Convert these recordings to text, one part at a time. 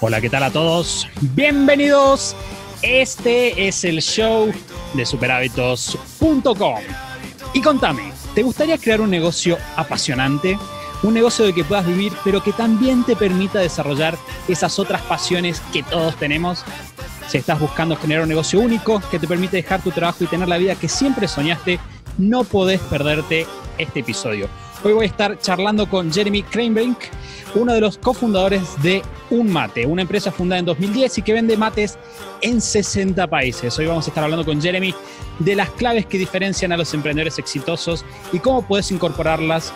Hola, ¿qué tal a todos? Bienvenidos. Este es el show de superhábitos.com. Y contame, ¿te gustaría crear un negocio apasionante? un negocio de que puedas vivir, pero que también te permita desarrollar esas otras pasiones que todos tenemos. Si estás buscando generar un negocio único que te permite dejar tu trabajo y tener la vida que siempre soñaste, no podés perderte este episodio. Hoy voy a estar charlando con Jeremy Cranebrink, uno de los cofundadores de Un Mate, una empresa fundada en 2010 y que vende mates en 60 países. Hoy vamos a estar hablando con Jeremy de las claves que diferencian a los emprendedores exitosos y cómo puedes incorporarlas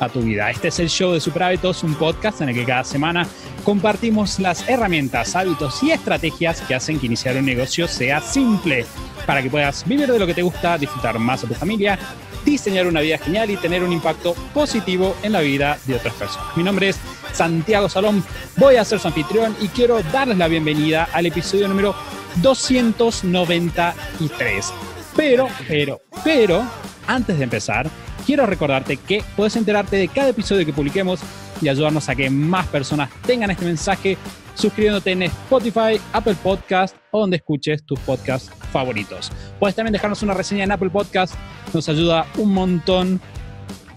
a tu vida. Este es el show de Superhábitos, un podcast en el que cada semana compartimos las herramientas, hábitos y estrategias que hacen que iniciar un negocio sea simple, para que puedas vivir de lo que te gusta, disfrutar más a tu familia, diseñar una vida genial y tener un impacto positivo en la vida de otras personas. Mi nombre es Santiago Salón, voy a ser su anfitrión y quiero darles la bienvenida al episodio número 293. Pero, pero, pero, antes de empezar, quiero recordarte que puedes enterarte de cada episodio que publiquemos y ayudarnos a que más personas tengan este mensaje suscribiéndote en Spotify, Apple Podcast o donde escuches tus podcasts favoritos. Puedes también dejarnos una reseña en Apple Podcast, nos ayuda un montón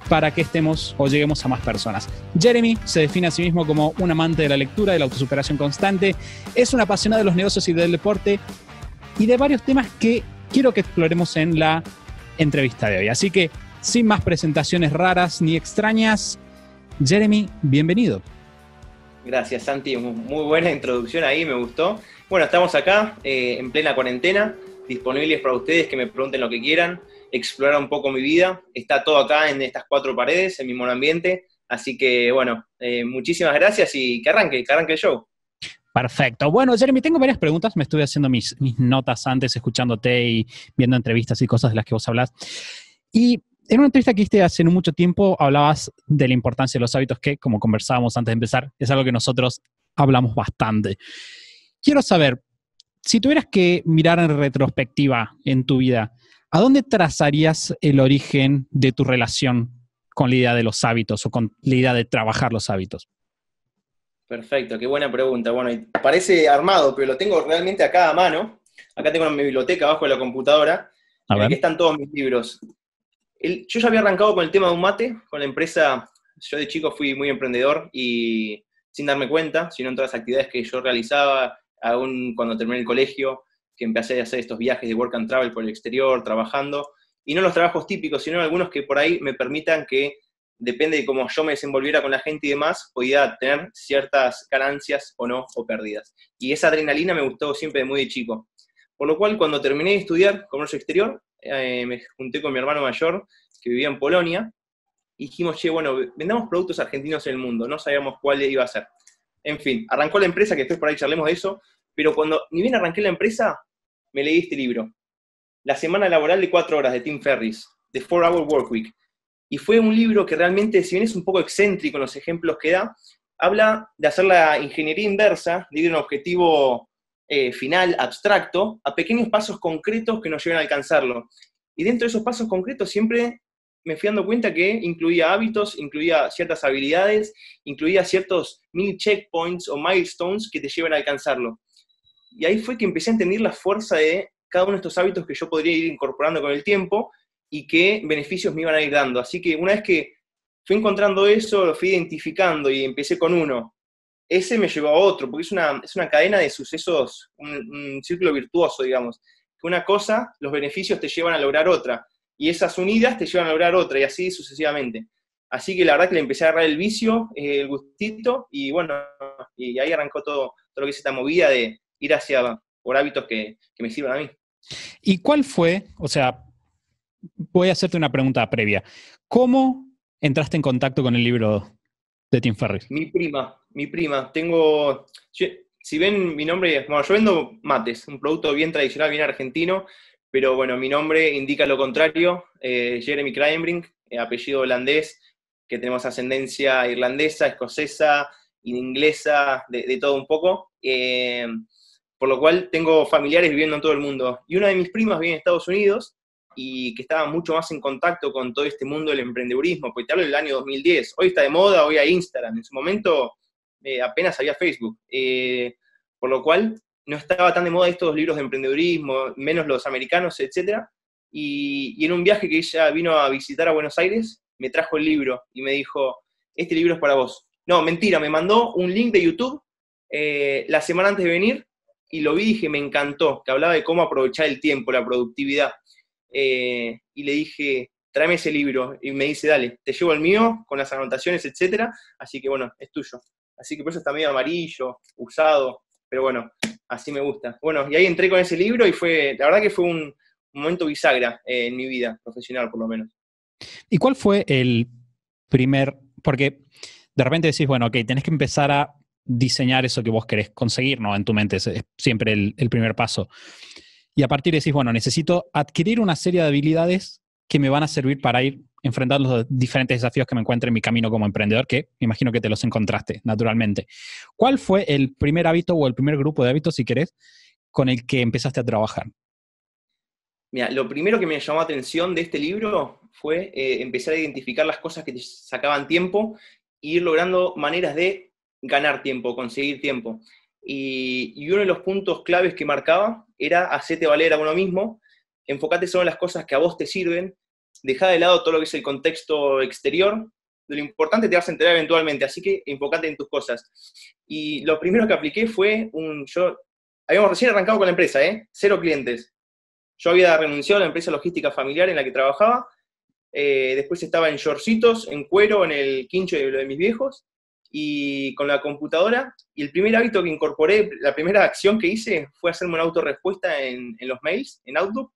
para que estemos o lleguemos a más personas. Jeremy se define a sí mismo como un amante de la lectura, de la autosuperación constante, es una apasionado de los negocios y del deporte y de varios temas que quiero que exploremos en la entrevista de hoy. Así que sin más presentaciones raras ni extrañas, Jeremy, bienvenido. Gracias, Santi. Muy buena introducción ahí, me gustó. Bueno, estamos acá eh, en plena cuarentena, disponibles para ustedes que me pregunten lo que quieran, explorar un poco mi vida. Está todo acá en estas cuatro paredes, en mi ambiente. Así que, bueno, eh, muchísimas gracias y que arranque, que arranque el show. Perfecto. Bueno, Jeremy, tengo varias preguntas. Me estuve haciendo mis, mis notas antes, escuchándote y viendo entrevistas y cosas de las que vos hablas. Y en una entrevista que hiciste hace mucho tiempo hablabas de la importancia de los hábitos que, como conversábamos antes de empezar, es algo que nosotros hablamos bastante. Quiero saber, si tuvieras que mirar en retrospectiva en tu vida, ¿a dónde trazarías el origen de tu relación con la idea de los hábitos o con la idea de trabajar los hábitos? Perfecto, qué buena pregunta. Bueno, parece armado, pero lo tengo realmente a cada mano. Acá tengo en mi biblioteca, abajo de la computadora. Aquí están todos mis libros yo ya había arrancado con el tema de un mate, con la empresa, yo de chico fui muy emprendedor y sin darme cuenta, sino en todas las actividades que yo realizaba, aún cuando terminé el colegio, que empecé a hacer estos viajes de work and travel por el exterior, trabajando, y no los trabajos típicos, sino algunos que por ahí me permitan que, depende de cómo yo me desenvolviera con la gente y demás, podía tener ciertas ganancias o no, o pérdidas. Y esa adrenalina me gustó siempre muy de chico. Por lo cual, cuando terminé de estudiar comercio exterior, eh, me junté con mi hermano mayor, que vivía en Polonia, y dijimos, che, bueno, vendamos productos argentinos en el mundo, no sabíamos cuál iba a ser. En fin, arrancó la empresa, que después por ahí charlemos de eso, pero cuando ni bien arranqué la empresa, me leí este libro, La semana laboral de cuatro horas, de Tim Ferris, The Four Hour Work Week. Y fue un libro que realmente, si bien es un poco excéntrico en los ejemplos que da, habla de hacer la ingeniería inversa, de ir a un objetivo eh, final abstracto a pequeños pasos concretos que nos lleven a alcanzarlo. Y dentro de esos pasos concretos siempre me fui dando cuenta que incluía hábitos, incluía ciertas habilidades, incluía ciertos mini checkpoints o milestones que te lleven a alcanzarlo. Y ahí fue que empecé a entender la fuerza de cada uno de estos hábitos que yo podría ir incorporando con el tiempo y qué beneficios me iban a ir dando. Así que una vez que fui encontrando eso, lo fui identificando y empecé con uno, ese me llevó a otro, porque es una, cadena de sucesos, un, círculo virtuoso, digamos. Que una cosa, los beneficios te llevan a lograr otra, y esas unidas te llevan a lograr otra, y así sucesivamente. Así que la verdad que le empecé a agarrar el vicio, eh, el gustito, y bueno, y ahí arrancó todo, lo que es esta movida de ir hacia por hábitos que, que me sirvan a mí. ¿Y cuál fue, o sea, voy a hacerte una pregunta previa. ¿Cómo entraste en contacto con el libro de Tim Ferriss? Mi prima mi prima, tengo, si ven mi nombre, bueno, yo vendo mates, un producto bien tradicional, bien argentino, pero bueno, mi nombre indica lo contrario, eh, Jeremy Kleinbrink, eh, apellido holandés, que tenemos ascendencia irlandesa, escocesa, inglesa, de, todo un poco, eh, por lo cual tengo familiares viviendo en todo el mundo. Y una de mis primas vive en Estados Unidos y que estaba mucho más en contacto con todo este mundo del emprendedurismo, porque te hablo del año 2010, hoy está de moda, hoy hay Instagram, en su momento eh, apenas había Facebook. Eh, por lo cual, no estaba tan de moda estos libros de emprendedurismo, menos los americanos, etc. Y, en un viaje que ella vino a visitar a Buenos Aires, me trajo el libro y me dijo, este libro es para vos. No, mentira, me mandó un link de YouTube eh, la semana antes de venir y lo vi y dije, me encantó, que hablaba de cómo aprovechar el tiempo, la productividad. y le dije, tráeme ese libro. Y me dice, dale, te llevo el mío con las anotaciones, etcétera. Así que bueno, es tuyo así que por eso está medio amarillo, usado, pero bueno, así me gusta. Bueno, y ahí entré con ese libro y fue, la verdad que fue un, momento bisagra eh, en mi vida profesional, por lo menos. ¿Y cuál fue el primer, porque de repente decís, bueno, ok, tenés que empezar a diseñar eso que vos querés conseguir, ¿no? En tu mente es, siempre el, el primer paso. Y a partir decís, bueno, necesito adquirir una serie de habilidades que me van a servir para ir enfrentando los diferentes desafíos que me encuentre en mi camino como emprendedor, que me imagino que te los encontraste naturalmente. ¿Cuál fue el primer hábito o el primer grupo de hábitos, si querés, con el que empezaste a trabajar? Mira, lo primero que me llamó atención de este libro fue eh, empezar a identificar las cosas que te sacaban tiempo e ir logrando maneras de ganar tiempo, conseguir tiempo. Y, y, uno de los puntos claves que marcaba era hacerte valer a uno mismo enfócate solo en las cosas que a vos te sirven, deja de lado todo lo que es el contexto exterior, lo importante te vas a enterar eventualmente, así que enfócate en tus cosas. Y lo primero que apliqué fue un, yo, habíamos recién arrancado con la empresa, ¿eh? Cero clientes. Yo había renunciado a la empresa logística familiar en la que trabajaba, eh, después estaba en shortcitos, en cuero, en el quincho de, mis viejos, y con la computadora. Y el primer hábito que incorporé, la primera acción que hice fue hacerme una autorrespuesta en, en los mails, en Outlook,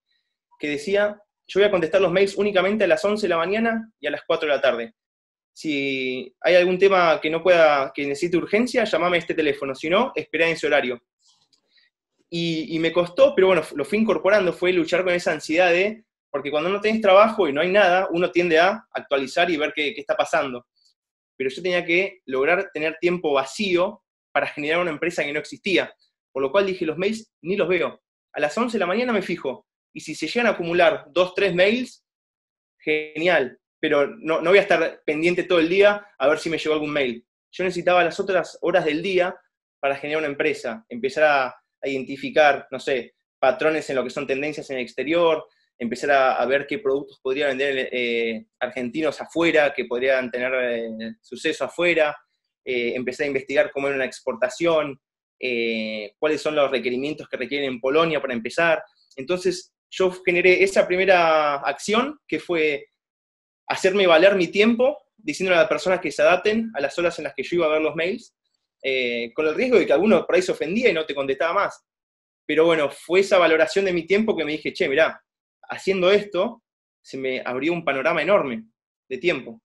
que decía, yo voy a contestar los mails únicamente a las 11 de la mañana y a las 4 de la tarde. Si hay algún tema que no pueda, que necesite urgencia, llamame a este teléfono, si no, espera en ese horario. Y, me costó, pero bueno, lo fui incorporando, fue luchar con esa ansiedad de, porque cuando no tenés trabajo y no hay nada, uno tiende a actualizar y ver qué, qué está pasando. Pero yo tenía que lograr tener tiempo vacío para generar una empresa que no existía. Por lo cual dije, los mails ni los veo. A las 11 de la mañana me fijo, y si se llegan a acumular dos, tres mails, genial, pero no, voy a estar pendiente todo el día a ver si me llegó algún mail. Yo necesitaba las otras horas del día para generar una empresa, empezar a, identificar, no sé, patrones en lo que son tendencias en el exterior, empezar a, ver qué productos podrían vender eh, argentinos afuera, que podrían tener eh, suceso afuera, eh, empezar a investigar cómo era una exportación, cuáles son los requerimientos que requieren en Polonia para empezar. Entonces, yo generé esa primera acción, que fue hacerme valer mi tiempo, diciéndole a las personas que se adapten a las horas en las que yo iba a ver los mails, eh, con el riesgo de que alguno por ahí se ofendía y no te contestaba más. Pero bueno, fue esa valoración de mi tiempo que me dije, che, mirá, haciendo esto, se me abrió un panorama enorme de tiempo.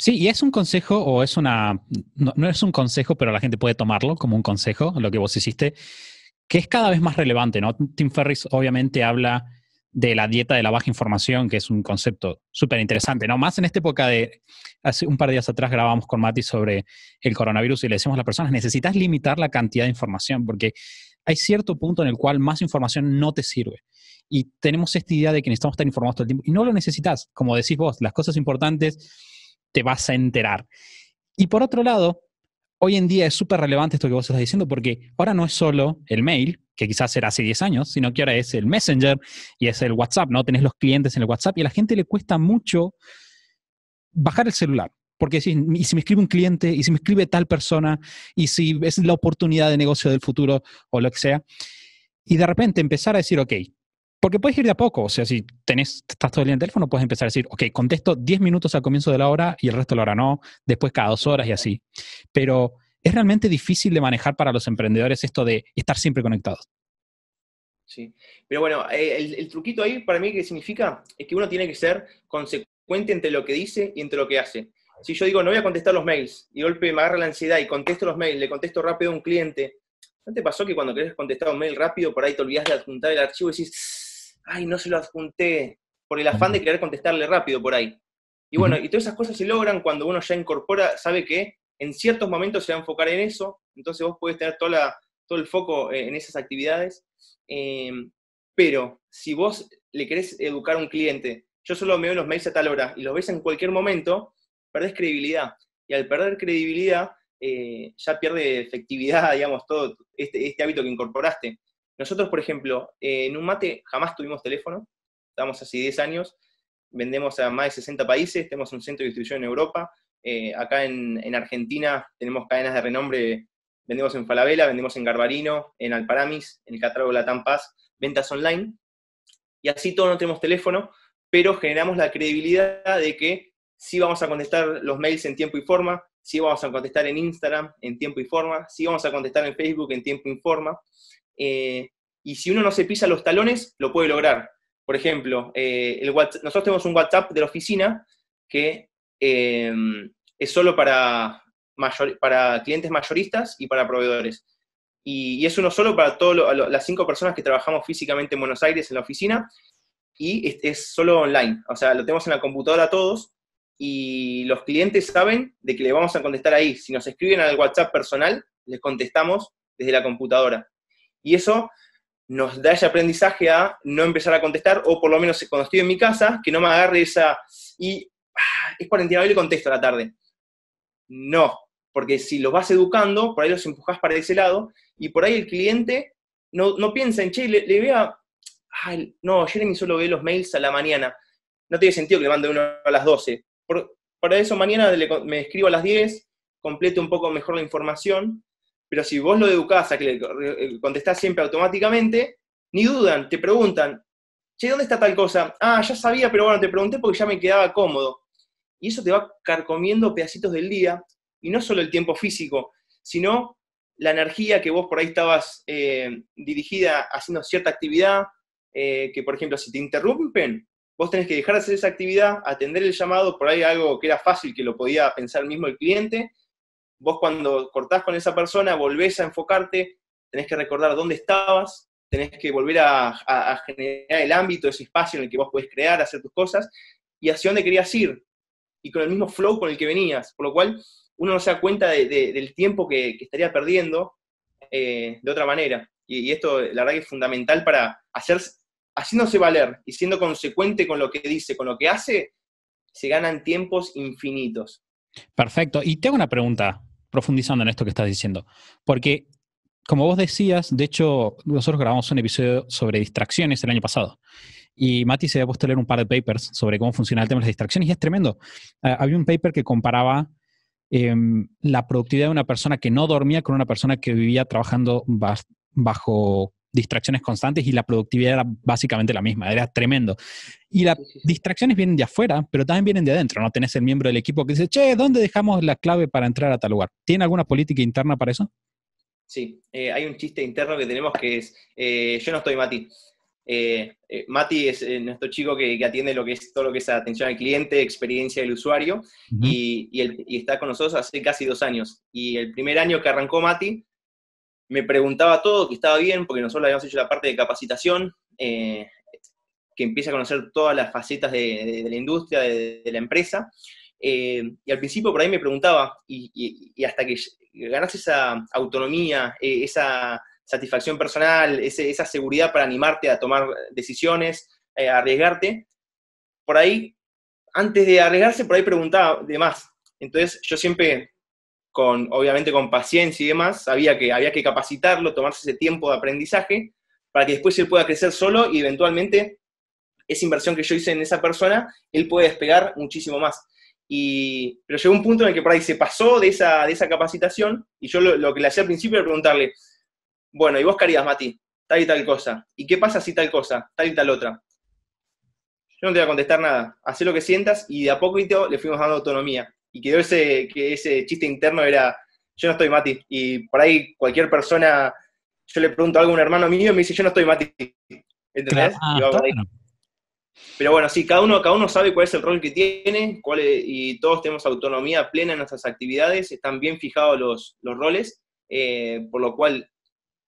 Sí, y es un consejo o es una, no, es un consejo, pero la gente puede tomarlo como un consejo, lo que vos hiciste, que es cada vez más relevante, ¿no? Tim Ferris obviamente habla de la dieta de la baja información, que es un concepto súper interesante, ¿no? Más en esta época de, hace un par de días atrás grabamos con Mati sobre el coronavirus y le decimos a las personas, necesitas limitar la cantidad de información, porque hay cierto punto en el cual más información no te sirve. Y tenemos esta idea de que necesitamos estar informados todo el tiempo, y no lo necesitas, como decís vos, las cosas importantes te vas a enterar. Y por otro lado, hoy en día es súper relevante esto que vos estás diciendo porque ahora no es solo el mail, que quizás era hace 10 años, sino que ahora es el Messenger y es el WhatsApp, ¿no? Tenés los clientes en el WhatsApp y a la gente le cuesta mucho bajar el celular. Porque si, si me escribe un cliente, y si me escribe tal persona, y si es la oportunidad de negocio del futuro o lo que sea, y de repente empezar a decir, ok, porque puedes ir de a poco, o sea, si tenés, estás todo el día en el teléfono, puedes empezar a decir, ok, contesto 10 minutos al comienzo de la hora y el resto de la hora no, después cada dos horas y así. Pero es realmente difícil de manejar para los emprendedores esto de estar siempre conectados. Sí, pero bueno, eh, el, truquito ahí para mí que significa es que uno tiene que ser consecuente entre lo que dice y entre lo que hace. Si yo digo, no voy a contestar los mails, y golpe me agarra la ansiedad y contesto los mails, le contesto rápido a un cliente, ¿no te pasó que cuando querés contestar un mail rápido, por ahí te olvidas de adjuntar el archivo y decís, ay, no se lo adjunté, por el afán de querer contestarle rápido por ahí. Y bueno, y todas esas cosas se logran cuando uno ya incorpora, sabe que en ciertos momentos se va a enfocar en eso, entonces vos puedes tener toda todo el foco eh, en esas actividades. Em, pero si vos le querés educar a un cliente, yo solo me veo los mails a tal hora y los ves en cualquier momento, perdés credibilidad. Y al perder credibilidad, eh, ya pierde efectividad, digamos, todo este, este hábito que incorporaste. Nosotros, por ejemplo, eh, en un mate jamás tuvimos teléfono, estamos así 10 años, vendemos a más de 60 países, tenemos un centro de distribución en Europa, eh, acá en, Argentina tenemos cadenas de renombre, vendemos en Falabella, vendemos en Garbarino, en Alparamis, en el catálogo la Paz, ventas online, y así todos no tenemos teléfono, pero generamos la credibilidad de que sí vamos a contestar los mails en tiempo y forma, sí vamos a contestar en Instagram en tiempo y forma, sí vamos a contestar en Facebook en tiempo y forma, eh, y si uno no se pisa los talones, lo puede lograr. Por ejemplo, eh, nosotros tenemos un WhatsApp de la oficina que em, es solo para, clientes mayoristas y para proveedores. Y, es uno solo para todas las cinco personas que trabajamos físicamente en Buenos Aires en la oficina y es, es solo online. O sea, lo tenemos en la computadora todos y los clientes saben de que le vamos a contestar ahí. Si nos escriben al WhatsApp personal, les contestamos desde la computadora. Y eso nos da ese aprendizaje a no empezar a contestar, o por lo menos cuando estoy en mi casa, que no me agarre esa, y ah, es cuarentena, hoy le contesto a la tarde. No, porque si los vas educando, por ahí los empujas para ese lado, y por ahí el cliente no, piensa en, che, le, vea, ah, no, Jeremy solo ve los mails a la mañana, no tiene sentido que le mande uno a las 12. para eso mañana me escribo a las 10, completo un poco mejor la información, pero si vos lo educás a que le contestás siempre automáticamente, ni dudan, te preguntan, che, ¿dónde está tal cosa? Ah, ya sabía, pero bueno, te pregunté porque ya me quedaba cómodo. Y eso te va carcomiendo pedacitos del día, y no solo el tiempo físico, sino la energía que vos por ahí estabas eh, dirigida haciendo cierta actividad, eh, que por ejemplo, si te interrumpen, vos tenés que dejar de hacer esa actividad, atender el llamado, por ahí algo que era fácil, que lo podía pensar mismo el cliente, Vos cuando cortás con esa persona, volvés a enfocarte, tenés que recordar dónde estabas, tenés que volver a, generar el ámbito, ese espacio en el que vos podés crear, hacer tus cosas, y hacia dónde querías ir, y con el mismo flow con el que venías, por lo cual uno no se da cuenta del tiempo que, estaría perdiendo eh, de otra manera. Y, esto, la verdad que es fundamental para hacerse, haciéndose valer y siendo consecuente con lo que dice, con lo que hace, se ganan tiempos infinitos. Perfecto. Y tengo una pregunta profundizando en esto que estás diciendo, porque como vos decías, de hecho, nosotros grabamos un episodio sobre distracciones el año pasado. Y Mati se había puesto a leer un par de papers sobre cómo funciona el tema de las distracciones y es tremendo. Ah, había un paper que comparaba em, la productividad de una persona que no dormía con una persona que vivía trabajando bajo distracciones constantes y la productividad era básicamente la misma, era tremendo. Y las distracciones vienen de afuera, pero también vienen de adentro, ¿no? Tenés el miembro del equipo que dice, che, ¿dónde dejamos la clave para entrar a tal lugar? ¿Tiene alguna política interna para eso? Sí, eh, hay un chiste interno que tenemos que es, eh, yo no estoy Mati. Eh, Mati es nuestro chico que, atiende lo que es todo lo que es atención al cliente, experiencia del usuario, y, y está con nosotros hace casi dos años. Y el primer año que arrancó Mati, me preguntaba todo, que estaba bien, porque nosotros habíamos hecho la parte de capacitación, eh, que empieza a conocer todas las facetas de, la industria, de, la empresa. Eh, y al principio por ahí me preguntaba, y, hasta que ganas esa autonomía, eh, esa satisfacción personal, esa seguridad para animarte a tomar decisiones, a arriesgarte, por ahí, antes de arriesgarse, por ahí preguntaba de más. Entonces yo siempre obviamente con paciencia y demás, que había que capacitarlo, tomarse ese tiempo de aprendizaje para que después él pueda crecer solo y eventualmente esa inversión que yo hice en esa persona, él puede despegar muchísimo más. Y, pero llegó un punto en el que por ahí se pasó de esa, de esa capacitación y yo lo, que le hacía al principio era preguntarle, bueno, ¿y vos qué Mati? Tal y tal cosa. ¿Y qué pasa si tal cosa? Tal y tal otra. Yo no te voy a contestar nada. Hacé lo que sientas y de a poquito le fuimos dando autonomía y quedó ese, que ese chiste interno era, yo no estoy Mati, y por ahí cualquier persona, yo le pregunto algo a un hermano mío y me dice, yo no estoy Mati, ¿entendés? Ah, Pero bueno, sí, cada uno, cada uno sabe cuál es el rol que tiene, cuál y todos tenemos autonomía plena en nuestras actividades, están bien fijados los, roles, eh, por lo cual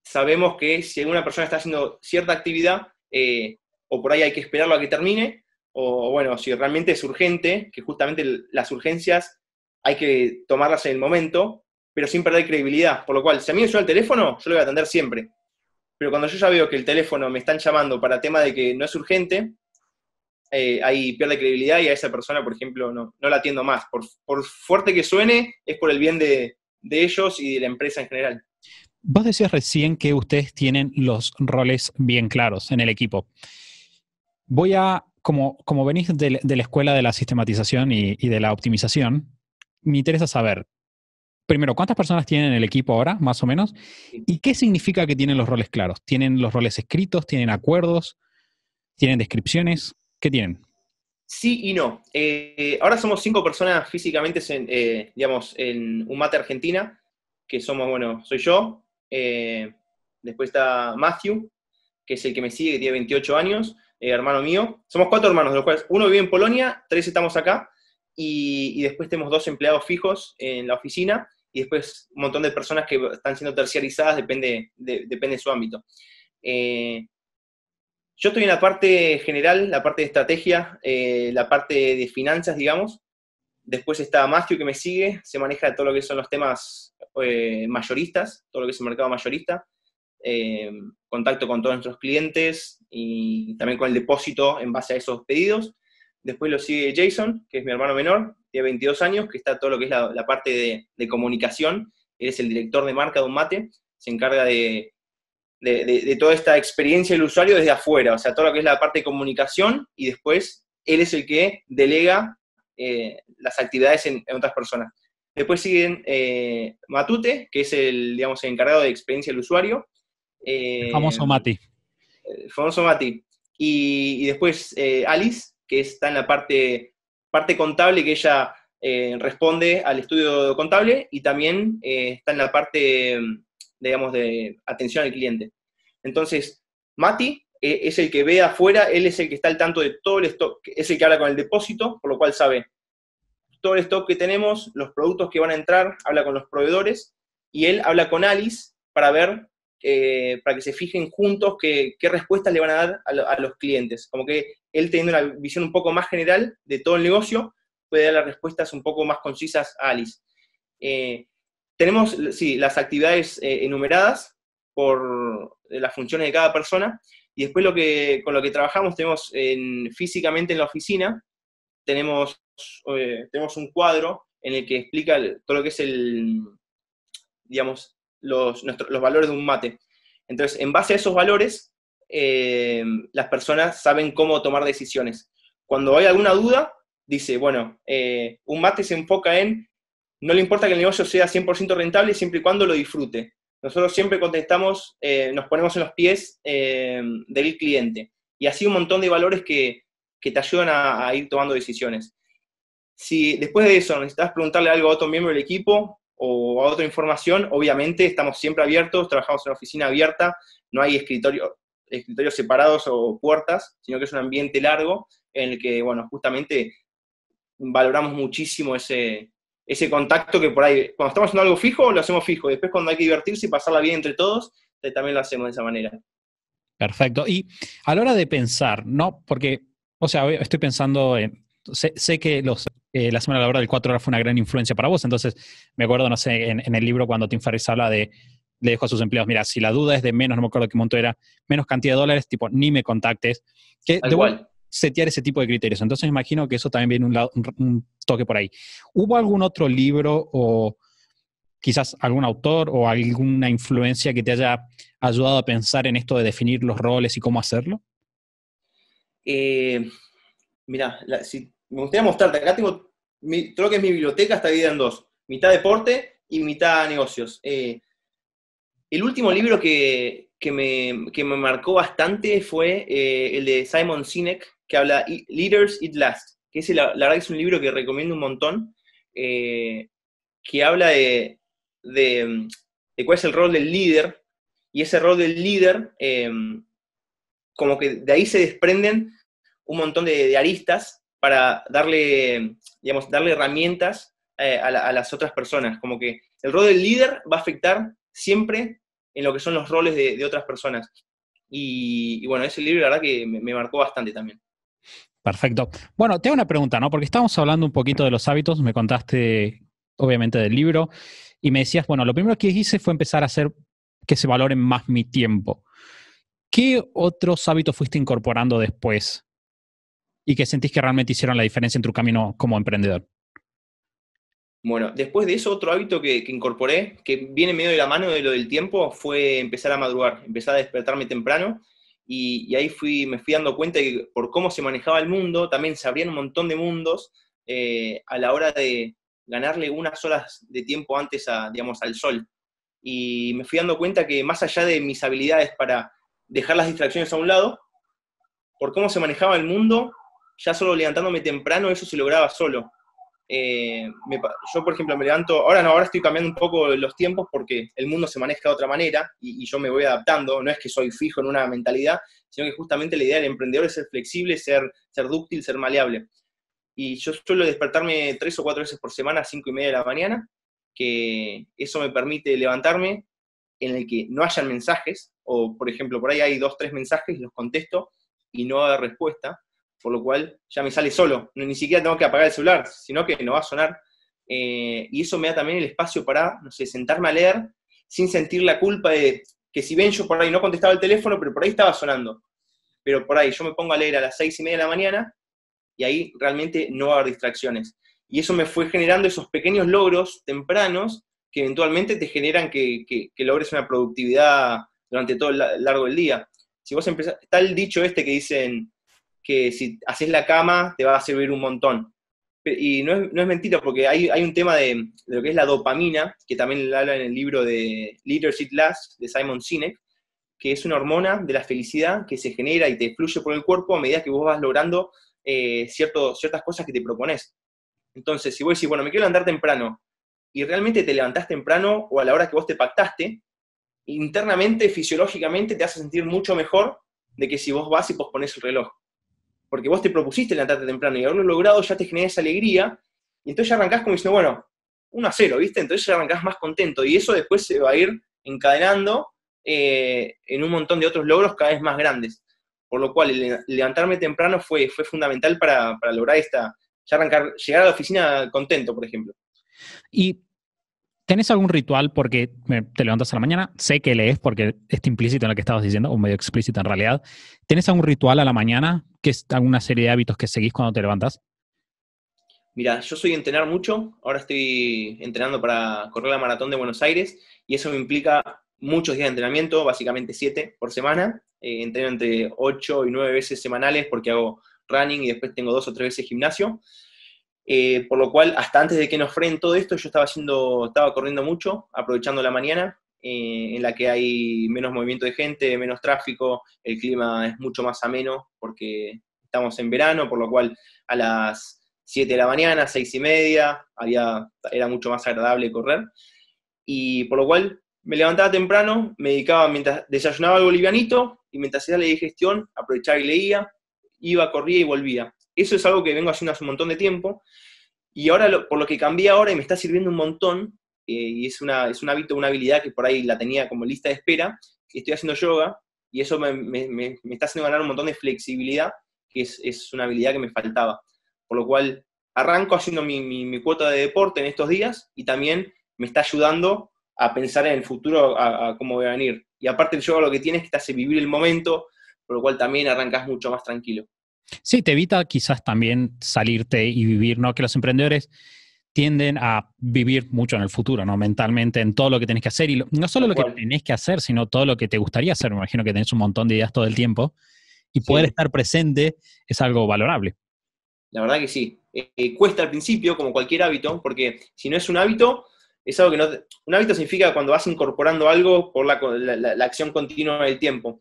sabemos que si alguna persona está haciendo cierta actividad, eh, o por ahí hay que esperarlo a que termine, o bueno, si realmente es urgente, que justamente las urgencias hay que tomarlas en el momento, pero sin perder credibilidad. Por lo cual, si a mí me suena el teléfono, yo lo voy a atender siempre. Pero cuando yo ya veo que el teléfono me están llamando para tema de que no es urgente, eh, ahí pierde credibilidad y a esa persona, por ejemplo, no, la atiendo más. Por, fuerte que suene, es por el bien de, de ellos y de la empresa en general. Vos decías recién que ustedes tienen los roles bien claros en el equipo. Voy a como, venís de, la escuela de la sistematización y, de la optimización, me interesa saber, primero, ¿cuántas personas tienen el equipo ahora, más o menos? ¿Y qué significa que tienen los roles claros? ¿Tienen los roles escritos? ¿Tienen acuerdos? ¿Tienen descripciones? ¿Qué tienen? Sí y no. Eh, ahora somos cinco personas físicamente, eh, digamos, en un mate Argentina, que somos, bueno, soy yo, eh, después está Matthew, que es el que me sigue, que tiene 28 años, eh, hermano mío. Somos cuatro hermanos, de los cuales uno vive en Polonia, tres estamos acá, y, después tenemos dos empleados fijos en la oficina, y después un montón de personas que están siendo terciarizadas, depende de, depende su ámbito. Eh, yo estoy en la parte general, la parte de estrategia, eh, la parte de finanzas, digamos. Después está Matthew que me sigue, se maneja todo lo que son los temas mayoristas, todo lo que es el mercado mayorista, contacto con todos nuestros clientes, y también con el depósito en base a esos pedidos. Después lo sigue Jason, que es mi hermano menor, tiene 22 años, que está todo lo que es la, parte de, comunicación. Él es el director de marca de un mate, se encarga de, toda esta experiencia del usuario desde afuera, o sea, todo lo que es la parte de comunicación y después él es el que delega eh, las actividades en, otras personas. Después siguen eh, Matute, que es el, digamos, encargado de experiencia del usuario. el famoso eh, mate. Eh, famoso Mati. Y, después eh, Alice, que está en la parte, parte contable, que ella eh, responde al estudio contable y también está en la parte, mm, digamos, de atención al cliente. Entonces, Mati es el que ve afuera, él es el que está al tanto de todo el stock, es el que habla con el depósito, por lo cual sabe todo el stock que tenemos, los productos que van a entrar, habla con los proveedores y él habla con Alice para ver eh, para que se fijen juntos qué, respuestas le van a dar a, los clientes. Como que él teniendo una visión un poco más general de todo el negocio, puede dar las respuestas un poco más concisas a Alice. Eh, tenemos, sí, las actividades eh, enumeradas por las funciones de cada persona, y después lo que, con lo que trabajamos tenemos físicamente en la oficina, tenemos, tenemos un cuadro en el que explica todo lo que es el, digamos, los, valores de un mate. Entonces, en base a esos valores, eh, las personas saben cómo tomar decisiones. Cuando hay alguna duda, dice, bueno, eh, un mate se enfoca en, no le importa que el negocio sea 100% rentable siempre y cuando lo disfrute. Nosotros siempre contestamos, eh, nos ponemos en los pies del cliente. Y así un montón de valores que, que te ayudan a, a, ir tomando decisiones. Si después de eso necesitas preguntarle algo a otro miembro del equipo, o a otra información, obviamente estamos siempre abiertos, trabajamos en una oficina abierta, no hay escritorio, escritorios separados o puertas, sino que es un ambiente largo en el que, bueno, justamente valoramos muchísimo ese, ese contacto que por ahí, cuando estamos haciendo algo fijo, lo hacemos fijo, después cuando hay que divertirse y pasarla bien entre todos, eh, también lo hacemos de esa manera. Perfecto. Y a la hora de pensar, ¿no? Porque, o sea, estoy pensando en, sé, que los, eh, la semana laboral del 4 horas fue una gran influencia para vos, entonces me acuerdo, no sé, en, el libro cuando Tim Ferriss habla de, le dijo a sus empleados, mira, si la duda es de menos, no me acuerdo qué monto era, menos cantidad de dólares, tipo, ni me contactes, que igual setear ese tipo de criterios. Entonces imagino que eso también viene un, un toque por ahí. ¿Hubo algún otro libro o quizás algún autor o alguna influencia que te haya ayudado a pensar en esto de definir los roles y cómo hacerlo? Eh, Mira, si, me gustaría mostrarte, acá tengo, creo que es mi biblioteca, está dividida en dos, mitad deporte y mitad negocios. Eh, el último libro que, me, marcó bastante fue eh, el de Simon Sinek, que habla Leaders It Last, que es la, verdad es un libro que recomiendo un montón, eh, que habla de, cuál es el rol del líder, y ese rol del líder, como que de ahí se desprenden un montón de, aristas para darle, digamos, darle herramientas eh, a, las otras personas. Como que el rol del líder va a afectar siempre en lo que son los roles de, otras personas. Y, bueno, ese libro la verdad que me, me marcó bastante también. Perfecto. Bueno, tengo una pregunta, ¿no? Porque estábamos hablando un poquito de los hábitos, me contaste obviamente del libro, y me decías, bueno, lo primero que hice fue empezar a hacer que se valoren más mi tiempo. ¿Qué otros hábitos fuiste incorporando después? y que sentís que realmente hicieron la diferencia en tu camino como emprendedor? Bueno, después de eso, otro hábito que, incorporé, que viene medio de la mano de lo del tiempo, fue empezar a madrugar, empezar a despertarme temprano. Y, ahí fui, me fui dando cuenta que por cómo se manejaba el mundo, también se abrían un montón de mundos eh, a la hora de ganarle unas horas de tiempo antes a, digamos, al sol. Y me fui dando cuenta que más allá de mis habilidades para dejar las distracciones a un lado, por cómo se manejaba el mundo, ya solo levantándome temprano eso se lograba solo. Eh, yo, por ejemplo, me levanto, ahora no, ahora estoy cambiando un poco los tiempos porque el mundo se maneja de otra manera y, yo me voy adaptando, no es que soy fijo en una mentalidad, sino que justamente la idea del emprendedor es ser flexible, ser, ser dúctil, ser maleable. Y yo suelo despertarme tres o cuatro veces por semana a cinco y media de la mañana, que eso me permite levantarme en el que no hayan mensajes, o por ejemplo, por ahí hay dos, tres mensajes, los contesto y no da respuesta, por lo cual ya me sale solo, ni siquiera tengo que apagar el celular, sino que no va a sonar. Eh, y eso me da también el espacio para, no sé, sentarme a leer sin sentir la culpa de que si ven yo por ahí no contestaba el teléfono, pero por ahí estaba sonando. Pero por ahí yo me pongo a leer a las seis y media de la mañana y ahí realmente no va a haber distracciones. Y eso me fue generando esos pequeños logros tempranos que eventualmente te generan que, que logres una productividad durante todo el largo del día. Si vos empezás, está el dicho este que dicen, que si haces la cama te va a servir un montón. Y no es, mentira, porque hay, un tema de, lo que es la dopamina, que también habla en el libro de Leadership Last de Simon Sinek, que es una hormona de la felicidad que se genera y te fluye por el cuerpo a medida que vos vas logrando eh, ciertas cosas que te propones. Entonces, si vos decís, bueno, me quiero levantar temprano, y realmente te levantás temprano o a la hora que vos te pactaste, internamente, fisiológicamente, te hace sentir mucho mejor de que si vos vas y pospones el reloj porque vos te propusiste levantarte temprano y haberlo logrado ya te genera esa alegría, y entonces ya arrancás como diciendo, bueno, 1 a 0, ¿viste? Entonces ya arrancás más contento, y eso después se va a ir encadenando eh, en un montón de otros logros cada vez más grandes. Por lo cual, levantarme temprano fue, fue fundamental para, lograr esta, arrancar, llegar a la oficina contento, por ejemplo. Y ¿Tenés algún ritual porque te levantas a la mañana? Sé que lees porque está implícito en lo que estabas diciendo, o medio explícito en realidad. ¿Tenés algún ritual a la mañana? que es alguna serie de hábitos que seguís cuando te levantas? Mira, yo soy entrenar mucho. Ahora estoy entrenando para correr la maratón de Buenos Aires y eso me implica muchos días de entrenamiento, básicamente siete por semana. Eh, entreno entre ocho y nueve veces semanales porque hago running y después tengo dos o tres veces gimnasio. Eh, por lo cual, hasta antes de que nos frenen todo esto, yo estaba, haciendo, estaba corriendo mucho, aprovechando la mañana, eh, en la que hay menos movimiento de gente, menos tráfico, el clima es mucho más ameno porque estamos en verano, por lo cual a las 7 de la mañana, 6 y media, era mucho más agradable correr. Y por lo cual me levantaba temprano, me dedicaba, mientras desayunaba el bolivianito y mientras hacía la digestión, aprovechaba y leía, iba, corría y volvía eso es algo que vengo haciendo hace un montón de tiempo y ahora por lo que cambié ahora y me está sirviendo un montón eh, y es, una, es un hábito, una habilidad que por ahí la tenía como lista de espera, estoy haciendo yoga y eso me, está haciendo ganar un montón de flexibilidad, que es, una habilidad que me faltaba. Por lo cual arranco haciendo mi, cuota de deporte en estos días y también me está ayudando a pensar en el futuro, a, a, cómo voy a venir. Y aparte el yoga lo que tiene es que te hace vivir el momento, por lo cual también arrancas mucho más tranquilo. Sí, te evita quizás también salirte y vivir, ¿no? Que los emprendedores tienden a vivir mucho en el futuro, ¿no? Mentalmente, en todo lo que tenés que hacer. Y no solo lo que tenés que hacer, sino todo lo que te gustaría hacer. Me imagino que tenés un montón de ideas todo el tiempo. Y poder estar presente es algo valorable. La verdad que sí. Eh, eh, cuesta al principio, como cualquier hábito, porque si no es un hábito, es algo que no... un hábito significa cuando vas incorporando algo por la, la acción continua del tiempo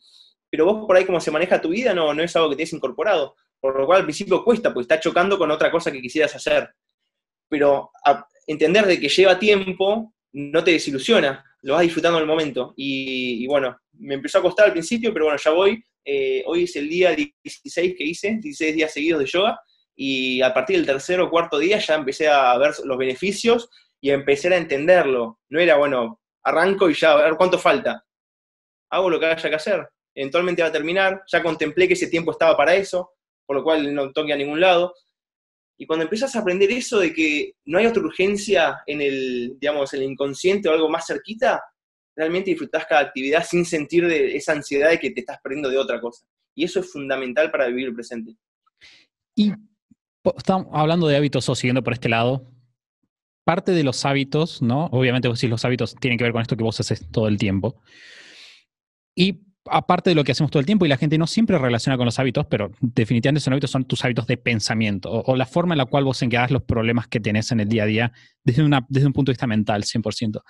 pero vos por ahí cómo se maneja tu vida no, no es algo que te incorporado, por lo cual al principio cuesta, porque está chocando con otra cosa que quisieras hacer. Pero a entender de que lleva tiempo no te desilusiona, lo vas disfrutando en el momento. Y, bueno, me empezó a costar al principio, pero bueno, ya voy. Eh, hoy es el día 16 que hice, 16 días seguidos de yoga, y a partir del tercer o cuarto día ya empecé a ver los beneficios y a empezar a entenderlo. No era, bueno, arranco y ya a ver cuánto falta. Hago lo que haya que hacer eventualmente va a terminar, ya contemplé que ese tiempo estaba para eso, por lo cual no toque a ningún lado. Y cuando empiezas a aprender eso de que no hay otra urgencia en el, digamos, en el inconsciente o algo más cerquita, realmente disfrutás cada actividad sin sentir de esa ansiedad de que te estás perdiendo de otra cosa. Y eso es fundamental para vivir el presente. Y estamos hablando de hábitos o siguiendo por este lado. Parte de los hábitos, ¿no? Obviamente vos decís los hábitos tienen que ver con esto que vos haces todo el tiempo. Y aparte de lo que hacemos todo el tiempo y la gente no siempre relaciona con los hábitos, pero definitivamente son hábitos, son tus hábitos de pensamiento o, la forma en la cual vos encargas los problemas que tenés en el día a día desde, desde un punto de vista mental, 100%.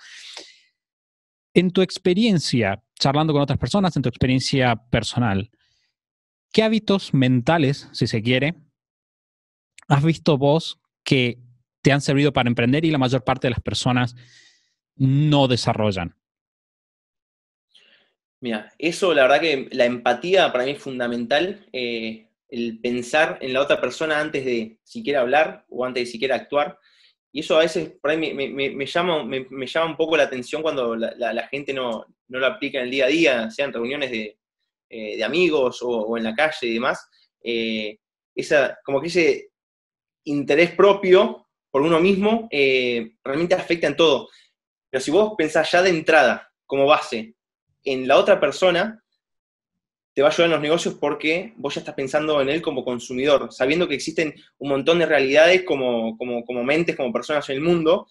En tu experiencia, charlando con otras personas, en tu experiencia personal, ¿qué hábitos mentales, si se quiere, has visto vos que te han servido para emprender y la mayor parte de las personas no desarrollan? Mira, eso la verdad que la empatía para mí es fundamental, eh, el pensar en la otra persona antes de siquiera hablar o antes de siquiera actuar. Y eso a veces por ahí me, llama, me llama, un poco la atención cuando la, gente no, no, lo aplica en el día a día, sean reuniones de, eh, amigos o, en la calle y demás. Eh, como que ese interés propio por uno mismo realmente afecta en todo. Pero si vos pensás ya de entrada, como base, en la otra persona te va a ayudar en los negocios porque vos ya estás pensando en él como consumidor, sabiendo que existen un montón de realidades como, como, como mentes, como personas en el mundo,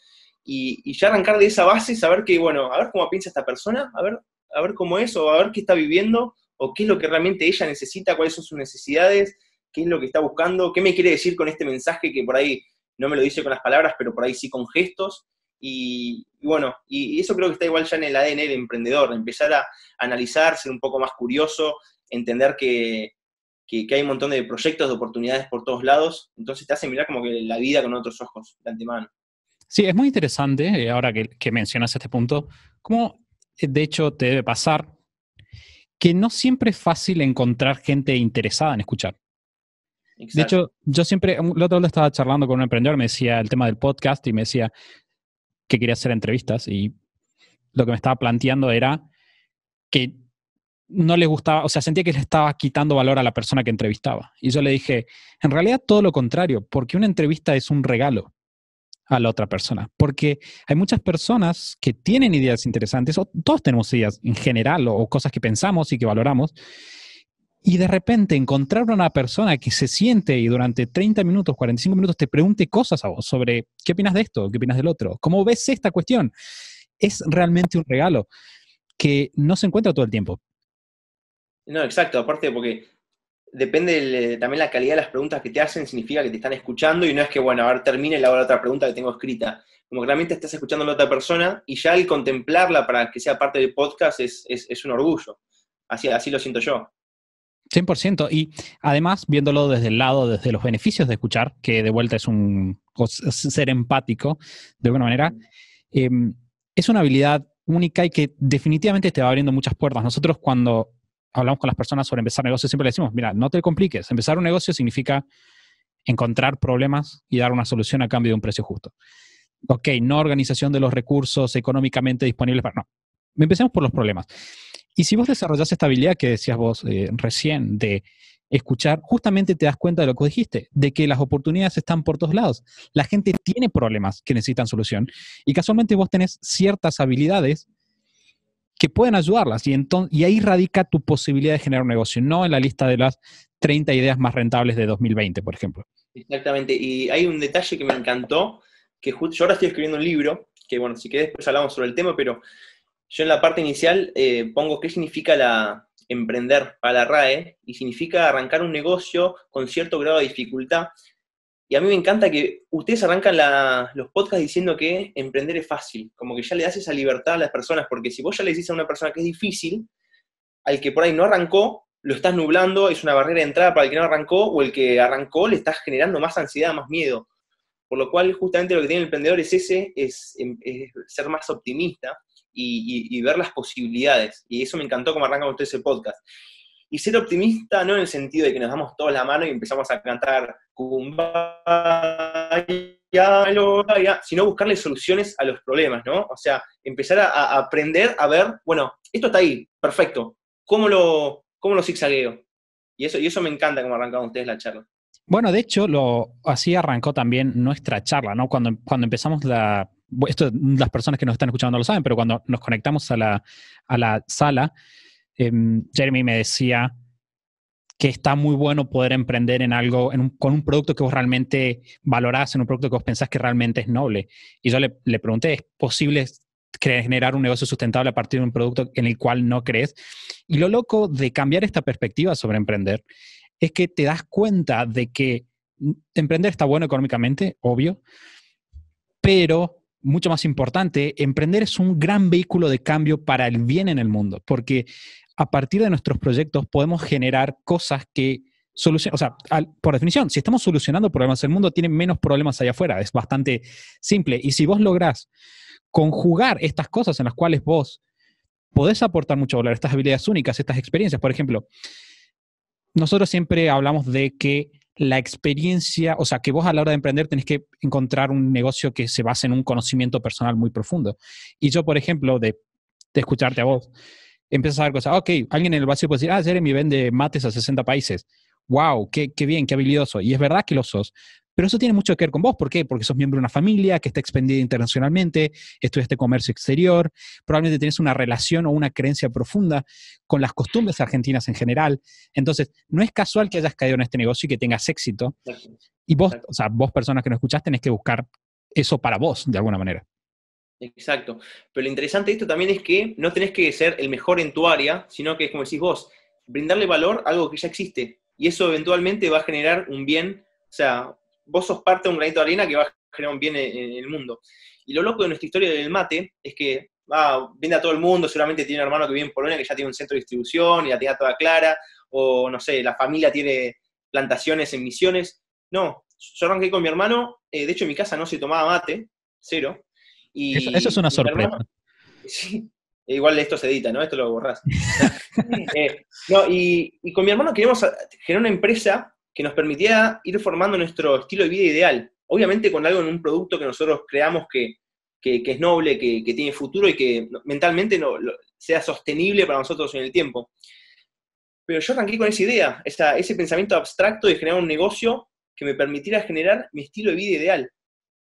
y, ya arrancar de esa base, saber que, bueno, a ver cómo piensa esta persona, a ver, a ver cómo es, o a ver qué está viviendo, o qué es lo que realmente ella necesita, cuáles son sus necesidades, qué es lo que está buscando, qué me quiere decir con este mensaje que por ahí no me lo dice con las palabras, pero por ahí sí con gestos. Y, bueno, y eso creo que está igual ya en el ADN del emprendedor, empezar a analizar, ser un poco más curioso, entender que, hay un montón de proyectos, de oportunidades por todos lados, entonces te hace mirar como que la vida con otros ojos de antemano. Sí, es muy interesante, eh, ahora que, que mencionas este punto, cómo eh, de hecho te debe pasar que no siempre es fácil encontrar gente interesada en escuchar. De hecho, yo siempre, el otro día estaba charlando con un emprendedor, me decía el tema del podcast y me decía, que quería hacer entrevistas y lo que me estaba planteando era que no le gustaba, o sea, sentía que le estaba quitando valor a la persona que entrevistaba. Y yo le dije, en realidad todo lo contrario, porque una entrevista es un regalo a la otra persona, porque hay muchas personas que tienen ideas interesantes, o todos tenemos ideas en general o cosas que pensamos y que valoramos, y de repente encontrar a una persona que se siente y durante 30 minutos, 45 minutos te pregunte cosas a vos sobre qué opinas de esto, qué opinas del otro, cómo ves esta cuestión, es realmente un regalo que no se encuentra todo el tiempo. No, exacto, aparte porque depende eh, también la calidad de las preguntas que te hacen, significa que te están escuchando y no es que, bueno, a ver, termine y hora la otra pregunta que tengo escrita. Como realmente estás escuchando a la otra persona y ya el contemplarla para que sea parte del podcast es, es un orgullo. Así, así lo siento yo. 100%. Y además, viéndolo desde el lado, desde los beneficios de escuchar, que de vuelta es un ser empático, de alguna manera, em, es una habilidad única y que definitivamente te va abriendo muchas puertas. Nosotros cuando hablamos con las personas sobre empezar negocios, siempre le decimos, mira, no te compliques, empezar un negocio significa encontrar problemas y dar una solución a cambio de un precio justo. Ok, no organización de los recursos económicamente disponibles para... No, empecemos por los problemas. Y si vos desarrollás esta habilidad que decías vos eh, recién de escuchar, justamente te das cuenta de lo que dijiste, de que las oportunidades están por todos lados. La gente tiene problemas que necesitan solución y casualmente vos tenés ciertas habilidades que pueden ayudarlas y, y ahí radica tu posibilidad de generar un negocio, no en la lista de las 30 ideas más rentables de 2020, por ejemplo. Exactamente, y hay un detalle que me encantó, que yo ahora estoy escribiendo un libro, que bueno, si querés después hablamos sobre el tema, pero yo en la parte inicial eh, pongo qué significa la emprender para la RAE y significa arrancar un negocio con cierto grado de dificultad. Y a mí me encanta que ustedes arrancan los podcasts diciendo que emprender es fácil, como que ya le das esa libertad a las personas, porque si vos ya le decís a una persona que es difícil, al que por ahí no arrancó, lo estás nublando, es una barrera de entrada para el que no arrancó, o el que arrancó le estás generando más ansiedad, más miedo. Por lo cual, justamente lo que tiene el emprendedor es ese, es ser más optimista y, ver las posibilidades. Y eso me encantó como arranca ustedes ese podcast. Y ser optimista no en el sentido de que nos damos toda la mano y empezamos a cantar Kumbaya, sino buscarle soluciones a los problemas, ¿no? O sea, empezar a, aprender a ver, bueno, esto está ahí, perfecto, ¿cómo lo, cómo lo zigzagueo? Y eso, y eso me encanta como arrancaron ustedes la charla. Bueno, de hecho, lo, así arrancó también nuestra charla, ¿no? Cuando, cuando empezamos la, esto las personas que nos están escuchando no lo saben, pero cuando nos conectamos a la, a la sala, em, Jeremy me decía que está muy bueno poder emprender en algo, con un producto que vos realmente valorás, en un producto que vos pensás que realmente es noble. Y yo le, le pregunté, ¿es posible generar un negocio sustentable a partir de un producto en el cual no crees. Y lo loco de cambiar esta perspectiva sobre emprender es que te das cuenta de que mm, emprender está bueno económicamente, obvio, pero mucho más importante, emprender es un gran vehículo de cambio para el bien en el mundo, porque a partir de nuestros proyectos podemos generar cosas que solucionan, o sea, por definición, si estamos solucionando problemas, el mundo tiene menos problemas allá afuera, es bastante simple. Y si vos lográs conjugar estas cosas en las cuales vos podés aportar mucho valor, estas habilidades únicas, estas experiencias, por ejemplo, nosotros siempre hablamos de que la experiencia, o sea, que vos a la hora de emprender tenés que encontrar un negocio que se base en un conocimiento personal muy profundo. Y yo, por ejemplo, de, escucharte a vos, empiezas a ver cosas, ok, alguien en el vacío puede decir, ah, Jeremy vende mates a 60 países. Wow, qué, qué bien, qué habilidoso. Y es verdad que lo sos, pero eso tiene mucho que ver con vos. ¿Por qué? Porque sos miembro de una familia que está expandida internacionalmente, este comercio exterior, probablemente tenés una relación o una creencia profunda con las costumbres argentinas en general. Entonces, no es casual que hayas caído en este negocio y que tengas éxito. Y vos, o sea, vos personas que no escuchás, tenés que buscar eso para vos, de alguna manera. Exacto. Pero lo interesante de esto también es que no tenés que ser el mejor en tu área, sino que, es como decís vos, brindarle valor a algo que ya existe. Y eso eventualmente va a generar un bien, o sea, vos sos parte de un granito de arena que va a generar un bien en, el mundo. Y lo loco de nuestra historia del mate es que ah, vende a todo el mundo, seguramente tiene un hermano que vive en Polonia que ya tiene un centro de distribución y la tiene toda clara, o no sé, la familia tiene plantaciones en misiones. No, yo arranqué con mi hermano, eh, de hecho en mi casa no se tomaba mate, cero. Y eso, es una sorpresa. E igual esto se edita, ¿no? Esto lo borrás. Eh, no, y, con mi hermano queremos generar una empresa que nos permitiera ir formando nuestro estilo de vida ideal. Obviamente con algo en un producto que nosotros creamos que, es noble, que, tiene futuro y que mentalmente no, sea sostenible para nosotros en el tiempo. Pero yo arranqué con esa idea, ese pensamiento abstracto de generar un negocio que me permitiera generar mi estilo de vida ideal.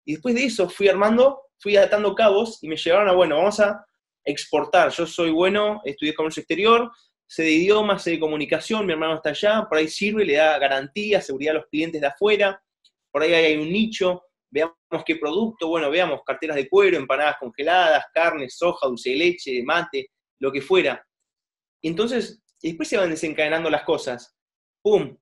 Y después de eso fui armando, fui atando cabos y me llevaron a, bueno, vamos a exportar. Yo soy bueno, estudié comercio exterior, sé de idiomas, sé de comunicación, mi hermano está allá, por ahí sirve, le da garantía, seguridad a los clientes de afuera, por ahí hay un nicho, veamos qué producto, bueno, veamos carteras de cuero, empanadas congeladas, carnes, soja, dulce de leche, mate, lo que fuera. Entonces, después se van desencadenando las cosas. ¡Pum!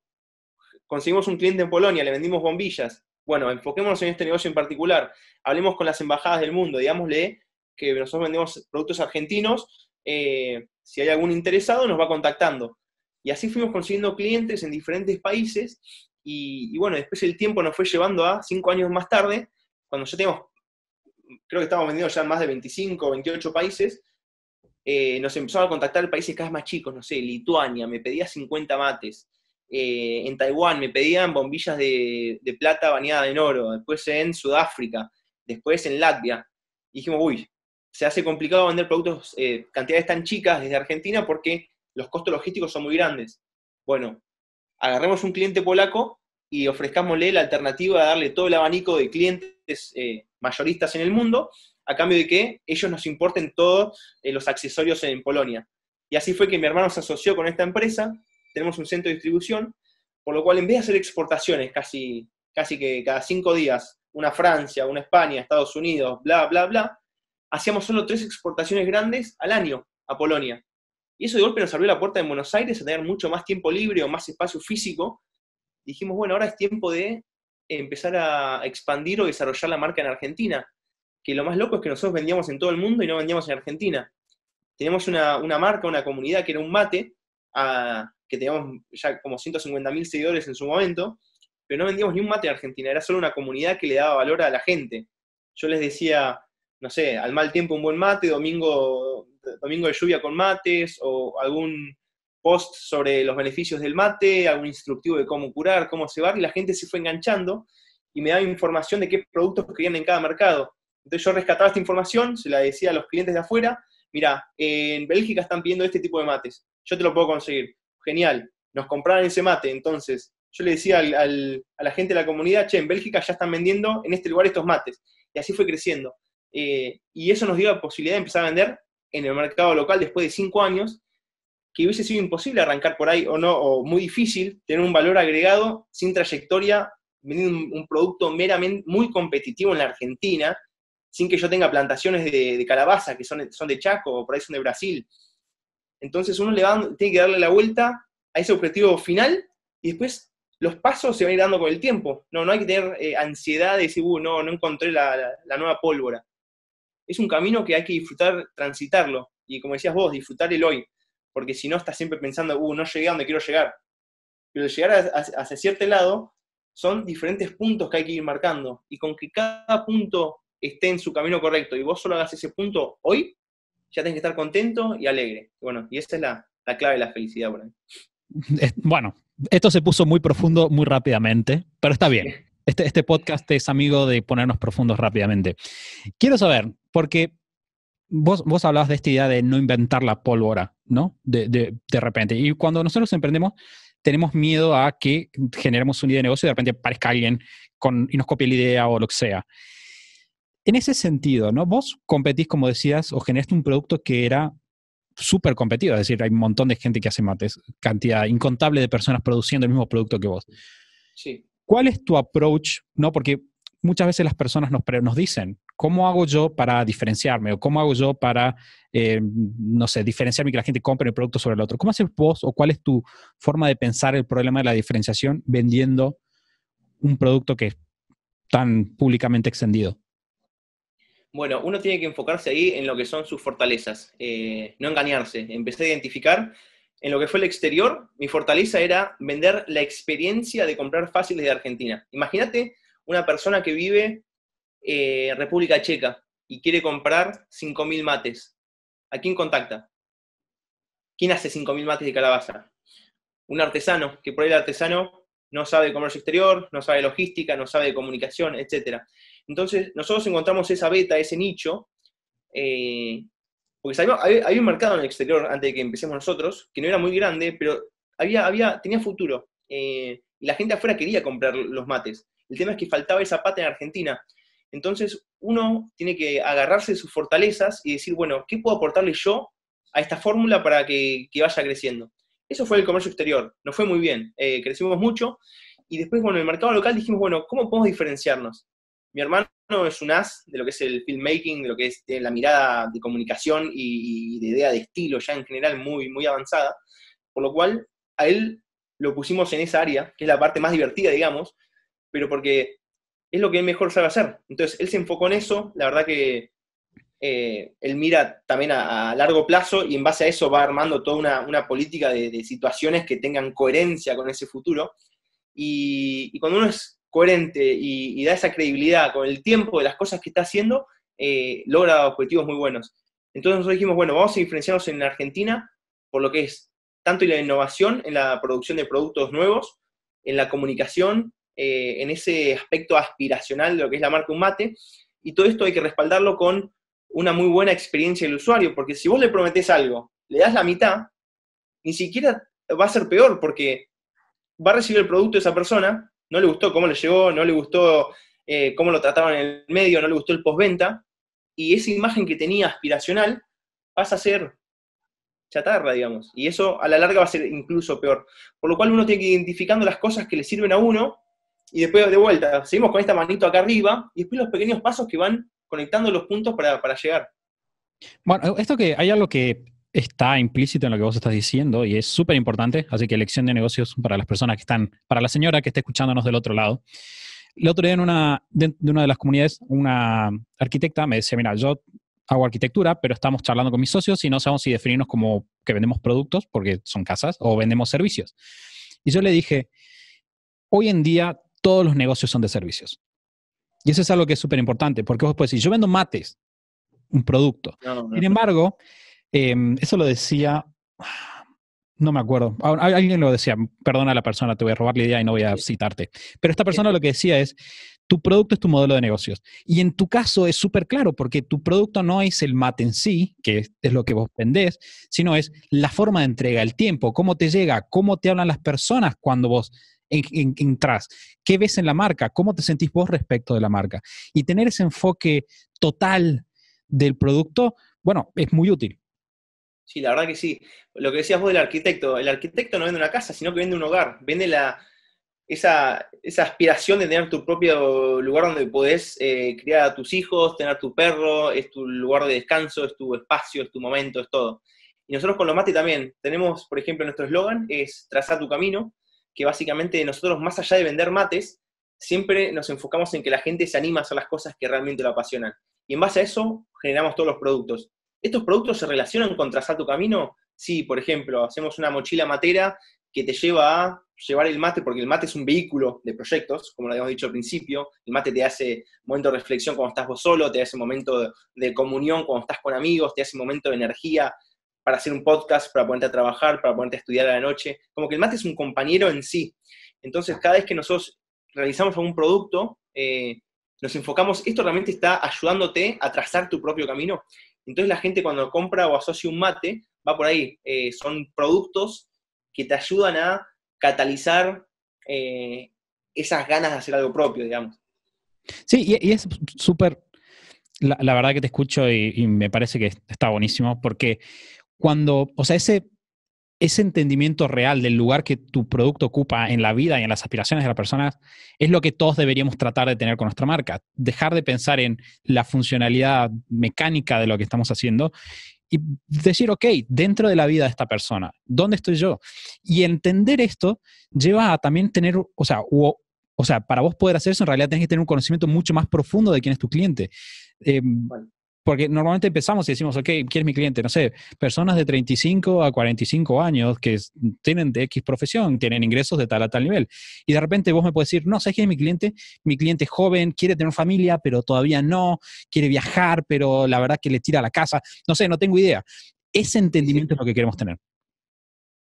Conseguimos un cliente en Polonia, le vendimos bombillas. Bueno, enfoquémonos en este negocio en particular. Hablemos con las embajadas del mundo, digámosle que nosotros vendemos productos argentinos, eh, si hay algún interesado, nos va contactando. Y así fuimos consiguiendo clientes en diferentes países y, bueno, después el tiempo nos fue llevando a cinco años más tarde, cuando ya tenemos creo que estamos vendiendo ya en más de 25 28 países, eh, nos empezó a contactar países cada vez más chicos, no sé, Lituania me pedía 50 mates, eh, en Taiwán me pedían bombillas de, plata bañada en oro, después en Sudáfrica, después en Latvia. Y dijimos, uy, se hace complicado vender productos, eh, cantidades tan chicas desde Argentina porque los costos logísticos son muy grandes. Bueno, agarremos un cliente polaco y ofrezcámosle la alternativa de darle todo el abanico de clientes eh, mayoristas en el mundo, a cambio de que ellos nos importen todos eh, los accesorios en Polonia. Y así fue que mi hermano se asoció con esta empresa, tenemos un centro de distribución, por lo cual en vez de hacer exportaciones casi, casi que cada cinco días, una Francia, una España, Estados Unidos, bla, bla, bla, hacíamos solo tres exportaciones grandes al año a Polonia. Y eso de golpe nos abrió la puerta de Buenos Aires a tener mucho más tiempo libre o más espacio físico. dijimos, bueno, ahora es tiempo de empezar a expandir o desarrollar la marca en Argentina. Que lo más loco es que nosotros vendíamos en todo el mundo y no vendíamos en Argentina. Teníamos una, marca, una comunidad que era un mate, que teníamos ya como 150.000 seguidores en su momento, pero no vendíamos ni un mate en Argentina, era solo una comunidad que le daba valor a la gente. Yo les decía, no sé, al mal tiempo un buen mate, domingo, domingo de lluvia con mates, o algún post sobre los beneficios del mate, algún instructivo de cómo curar, cómo cebar, y la gente se fue enganchando y me daba información de qué productos querían en cada mercado. Entonces yo rescataba esta información, se la decía a los clientes de afuera, mira, en Bélgica están pidiendo este tipo de mates, yo te lo puedo conseguir, genial, nos compraron ese mate, entonces yo le decía al, a la gente de la comunidad, che, en Bélgica ya están vendiendo en este lugar estos mates, y así fue creciendo. Eh, y eso nos dio la posibilidad de empezar a vender en el mercado local después de cinco años, que hubiese sido imposible arrancar por ahí o no, o muy difícil tener un valor agregado sin trayectoria, vendiendo un, producto meramente muy competitivo en la Argentina, sin que yo tenga plantaciones de, calabaza, que son, son de Chaco o por ahí son de Brasil. Entonces uno le tiene que darle la vuelta a ese objetivo final y después los pasos se van a ir dando con el tiempo. No, no hay que tener eh, ansiedad de decir, uh, no, no encontré la nueva pólvora es un camino que hay que disfrutar, transitarlo. Y como decías vos, disfrutar el hoy. Porque si no, estás siempre pensando, uh, no llegué a donde quiero llegar. Pero llegar a, hacia cierto lado son diferentes puntos que hay que ir marcando. Y con que cada punto esté en su camino correcto y vos solo hagas ese punto hoy, ya tenés que estar contento y alegre. Bueno, y esa es la, clave de la felicidad Bueno, esto se puso muy profundo muy rápidamente, pero está bien. Este, este podcast es amigo de ponernos profundos rápidamente. Quiero saber, porque vos, vos hablabas de esta idea de no inventar la pólvora, ¿no? De, repente. Y cuando nosotros emprendemos, tenemos miedo a que generemos una idea de negocio y de repente aparezca alguien con, y nos copie la idea o lo que sea. En ese sentido, ¿no? Vos competís, como decías, o generaste un producto que era súper competido, es decir, hay un montón de gente que hace mates, cantidad incontable de personas produciendo el mismo producto que vos. Sí. ¿Cuál es tu approach? ¿No? Porque muchas veces las personas nos, nos dicen, ¿Cómo hago yo para diferenciarme? ¿O cómo hago yo para, eh, no sé, diferenciarme y que la gente compre el producto sobre el otro? ¿Cómo haces vos o cuál es tu forma de pensar el problema de la diferenciación vendiendo un producto que es tan públicamente extendido? Bueno, uno tiene que enfocarse ahí en lo que son sus fortalezas, eh, no engañarse. Empecé a identificar en lo que fue el exterior, mi fortaleza era vender la experiencia de comprar fácil desde Argentina. Imagínate una persona que vive eh, República Checa y quiere comprar 5.000 mates, ¿a quién contacta? ¿Quién hace 5.000 mates de calabaza? Un artesano, que por ahí el artesano no sabe comercio exterior, no sabe logística, no sabe comunicación, etc. Entonces, nosotros encontramos esa beta, ese nicho, eh, porque había, un mercado en el exterior antes de que empecemos nosotros, que no era muy grande, pero había, había, tenía futuro. Eh, y la gente afuera quería comprar los mates. El tema es que faltaba esa pata en Argentina. Entonces, uno tiene que agarrarse de sus fortalezas y decir, bueno, ¿qué puedo aportarle yo a esta fórmula para que, vaya creciendo? Eso fue el comercio exterior, nos fue muy bien, eh, crecimos mucho y después, bueno, en el mercado local dijimos, bueno, ¿cómo podemos diferenciarnos? Mi hermano es un as de lo que es el filmmaking, de lo que es la mirada de comunicación y, y de idea de estilo ya en general muy, muy avanzada, por lo cual a él lo pusimos en esa área, que es la parte más divertida, digamos, pero porque es lo que mejor sabe hacer. Entonces, él se enfocó en eso, la verdad que eh, él mira también a, largo plazo y en base a eso va armando toda una, política de, situaciones que tengan coherencia con ese futuro. Y, cuando uno es coherente y, da esa credibilidad con el tiempo de las cosas que está haciendo, eh, logra objetivos muy buenos. Entonces nosotros dijimos, bueno, vamos a diferenciarnos en Argentina por lo que es tanto la innovación, en la producción de productos nuevos, en la comunicación, eh, en ese aspecto aspiracional de lo que es la marca un mate, y todo esto hay que respaldarlo con una muy buena experiencia del usuario, porque si vos le prometés algo, le das la mitad, ni siquiera va a ser peor, porque va a recibir el producto de esa persona, no le gustó cómo le llegó, no le gustó eh, cómo lo trataron en el medio, no le gustó el postventa, y esa imagen que tenía aspiracional pasa a ser chatarra, digamos. Y eso a la larga va a ser incluso peor. Por lo cual uno tiene que ir identificando las cosas que le sirven a uno y después de vuelta, seguimos con esta manito acá arriba, y después los pequeños pasos que van conectando los puntos para, llegar. Bueno, esto que hay algo que está implícito en lo que vos estás diciendo y es súper importante, así que lección de negocios para las personas que están, para la señora que está escuchándonos del otro lado. El otro día en una de, una de las comunidades, una arquitecta me decía, mira, yo hago arquitectura, pero estamos charlando con mis socios y no sabemos si definirnos como que vendemos productos, porque son casas, o vendemos servicios. Y yo le dije, hoy en día todos los negocios son de servicios. Y eso es algo que es súper importante, porque vos puedes decir, yo vendo mates, un producto. Sin embargo, em, eso lo decía, no me acuerdo, alguien lo decía, perdona a la persona, te voy a robar la idea y no voy a citarte, pero esta persona lo que decía es, tu producto es tu modelo de negocios. Y en tu caso es súper claro, porque tu producto no es el mate en sí, que es lo que vos vendés, sino es la forma de entrega, el tiempo, cómo te llega, cómo te hablan las personas cuando vos en, ¿Qué ves en la marca? ¿Cómo te sentís vos respecto de la marca? Y tener ese enfoque total del producto, bueno, es muy útil. Sí, la verdad que sí. Lo que decías vos del arquitecto, el arquitecto no vende una casa, sino que vende un hogar, vende la, esa, esa aspiración de tener tu propio lugar donde podés eh, criar a tus hijos, tener tu perro, es tu lugar de descanso, es tu espacio, es tu momento, es todo. Y nosotros con los mate también tenemos, por ejemplo, nuestro eslogan es trazar tu camino, que básicamente nosotros, más allá de vender mates, siempre nos enfocamos en que la gente se anima a hacer las cosas que realmente lo apasionan. Y en base a eso generamos todos los productos. ¿Estos productos se relacionan con trazar tu camino? Sí, por ejemplo, hacemos una mochila matera que te lleva a llevar el mate, porque el mate es un vehículo de proyectos, como lo habíamos dicho al principio, el mate te hace momento de reflexión cuando estás vos solo, te hace momento de comunión cuando estás con amigos, te hace momento de energía para hacer un podcast, para ponerte a trabajar, para ponerte a estudiar a la noche. Como que el mate es un compañero en sí. Entonces, cada vez que nosotros realizamos algún producto, eh, nos enfocamos, esto realmente está ayudándote a trazar tu propio camino. Entonces la gente cuando compra o asocia un mate, va por ahí. Eh, son productos que te ayudan a catalizar eh, esas ganas de hacer algo propio, digamos. Sí, y, es súper, la, verdad que te escucho y, y me parece que está buenísimo, porque cuando, o sea, ese, ese entendimiento real del lugar que tu producto ocupa en la vida y en las aspiraciones de las personas es lo que todos deberíamos tratar de tener con nuestra marca. Dejar de pensar en la funcionalidad mecánica de lo que estamos haciendo y decir, ok, dentro de la vida de esta persona, ¿dónde estoy yo? Y entender esto lleva a también tener, o sea, o, sea para vos poder hacer eso, en realidad tenés que tener un conocimiento mucho más profundo de quién es tu cliente. Em, porque normalmente empezamos y decimos, ok, ¿quién es mi cliente? No sé, personas de 35 a 45 años que tienen de X profesión, tienen ingresos de tal a tal nivel. Y de repente vos me puedes decir, no, sé quién es mi cliente? Mi cliente es joven, quiere tener familia, pero todavía no, quiere viajar, pero la verdad que le tira a la casa. No sé, no tengo idea. Ese entendimiento es lo que queremos tener.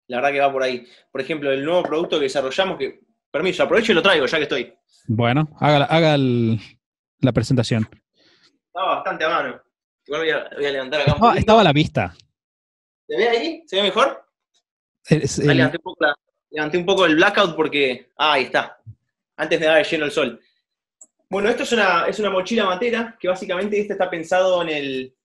La verdad que va por ahí. Por ejemplo, el nuevo producto que desarrollamos, que, permiso, aprovecho y lo traigo, ya que estoy. Bueno, haga, haga la presentación. Está bastante a mano. Igual voy a, levantar acá. Ah, estaba a la vista. ¿Se ve ahí? ¿Se ve mejor? Es, levanté, un poco el blackout porque. Ah, ahí está. Antes de dar de lleno el sol. Bueno, esto es una, es una mochila matera que básicamente este está pensado en el,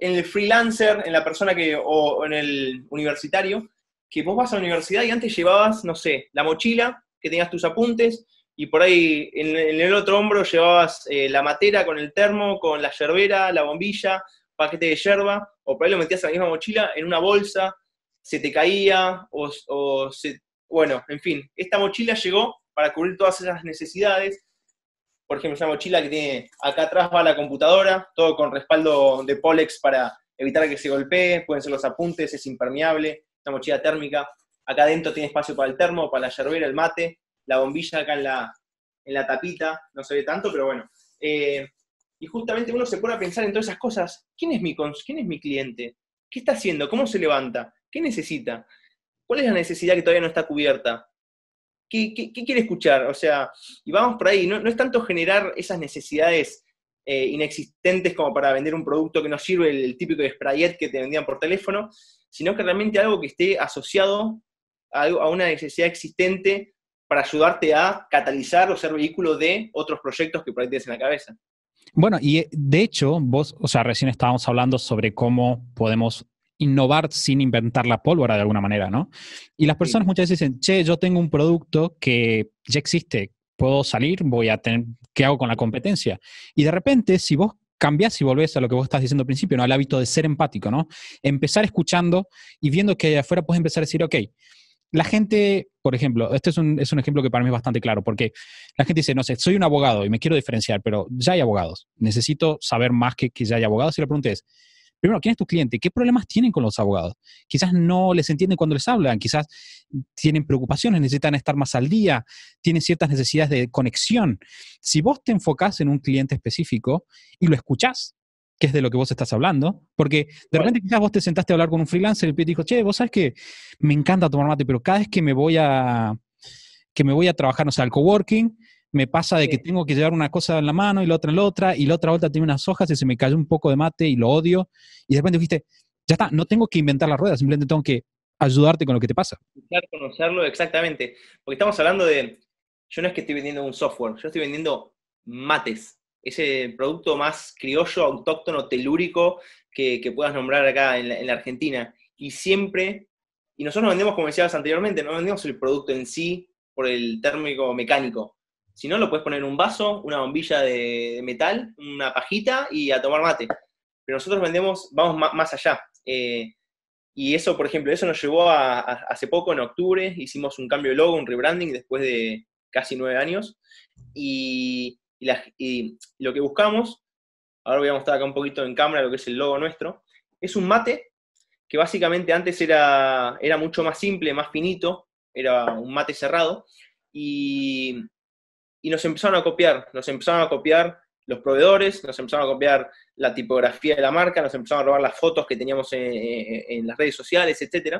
en el freelancer, en la persona que. o en el universitario, que vos vas a la universidad y antes llevabas, no sé, la mochila, que tenías tus apuntes, y por ahí en, el otro hombro llevabas eh, la matera con el termo, con la yerbera, la bombilla, paquete de yerba, o por ahí lo metías en la misma mochila, en una bolsa, se te caía, o, se, bueno, en fin, esta mochila llegó para cubrir todas esas necesidades. Por ejemplo, esa mochila que tiene, acá atrás va la computadora, todo con respaldo de Pólex para evitar que se golpee, pueden ser los apuntes, es impermeable, una mochila térmica. Acá adentro tiene espacio para el termo, para la yerbera, el mate, la bombilla acá en la, en la tapita, no se ve tanto, pero bueno. Eh, y justamente uno se pone a pensar en todas esas cosas. ¿Quién es, mi ¿Quién es mi cliente? ¿Qué está haciendo? ¿Cómo se levanta? ¿Qué necesita? ¿Cuál es la necesidad que todavía no está cubierta? ¿Qué, quiere escuchar? O sea, y vamos por ahí, no, es tanto generar esas necesidades eh, inexistentes como para vender un producto que no sirve, el, típico sprayet que te vendían por teléfono, sino que realmente algo que esté asociado a, a una necesidad existente para ayudarte a catalizar o ser vehículo de otros proyectos que por ahí en la cabeza. Bueno, y eh, de hecho, vos, o sea, recién estábamos hablando sobre cómo podemos innovar sin inventar la pólvora de alguna manera, ¿no? Y las personas muchas veces dicen, che, yo tengo un producto que ya existe, puedo salir, voy a tener, ¿qué hago con la competencia? Y de repente, si vos cambiás y volvés a lo que vos estás diciendo al principio, ¿no? Al hábito de ser empático, ¿no? Empezar escuchando y viendo que afuera puedes empezar a decir, ok, la gente, por ejemplo, este es un, es un, ejemplo que para mí es bastante claro, porque la gente dice, no sé, soy un abogado y me quiero diferenciar, pero ya hay abogados. Necesito saber más que, que ya hay abogados. Y la pregunta es, primero, ¿quién es tu cliente? ¿Qué problemas tienen con los abogados? Quizás no les entienden cuando les hablan, quizás tienen preocupaciones, necesitan estar más al día, tienen ciertas necesidades de conexión. Si vos te enfocás en un cliente específico y lo escuchás, que es de lo que vos estás hablando, porque de repente quizás vos te sentaste a hablar con un freelancer y el te dijo, che, vos sabes que me encanta tomar mate, pero cada vez que me voy a, que me voy a trabajar, no sé, sea, al coworking, me pasa de que tengo que llevar una cosa en la mano y la otra en la otra, y la otra vuelta tiene unas hojas y se me cayó un poco de mate y lo odio, y de repente dijiste, ya está, no tengo que inventar la rueda, simplemente tengo que ayudarte con lo que te pasa. conocerlo, exactamente, porque estamos hablando de, yo no es que estoy vendiendo un software, yo estoy vendiendo mates, ese producto más criollo, autóctono, telúrico que, puedas nombrar acá en la, Argentina. Y siempre, y nosotros vendemos, como decías anteriormente, no vendemos el producto en sí por el térmico mecánico. Si no, lo puedes poner en un vaso, una bombilla de, metal, una pajita y a tomar mate. Pero nosotros vendemos, vamos más, allá. Eh, y eso, por ejemplo, eso nos llevó a, hace poco, en octubre, hicimos un cambio de logo, un rebranding después de casi nueve años. Y y, lo que buscamos, ahora voy a mostrar acá un poquito en cámara lo que es el logo nuestro, es un mate que básicamente antes era, era mucho más simple, más finito, era un mate cerrado, y, y nos empezaron a copiar, nos empezaron a copiar los proveedores, nos empezaron a copiar la tipografía de la marca, nos empezaron a robar las fotos que teníamos en, en las redes sociales, etc.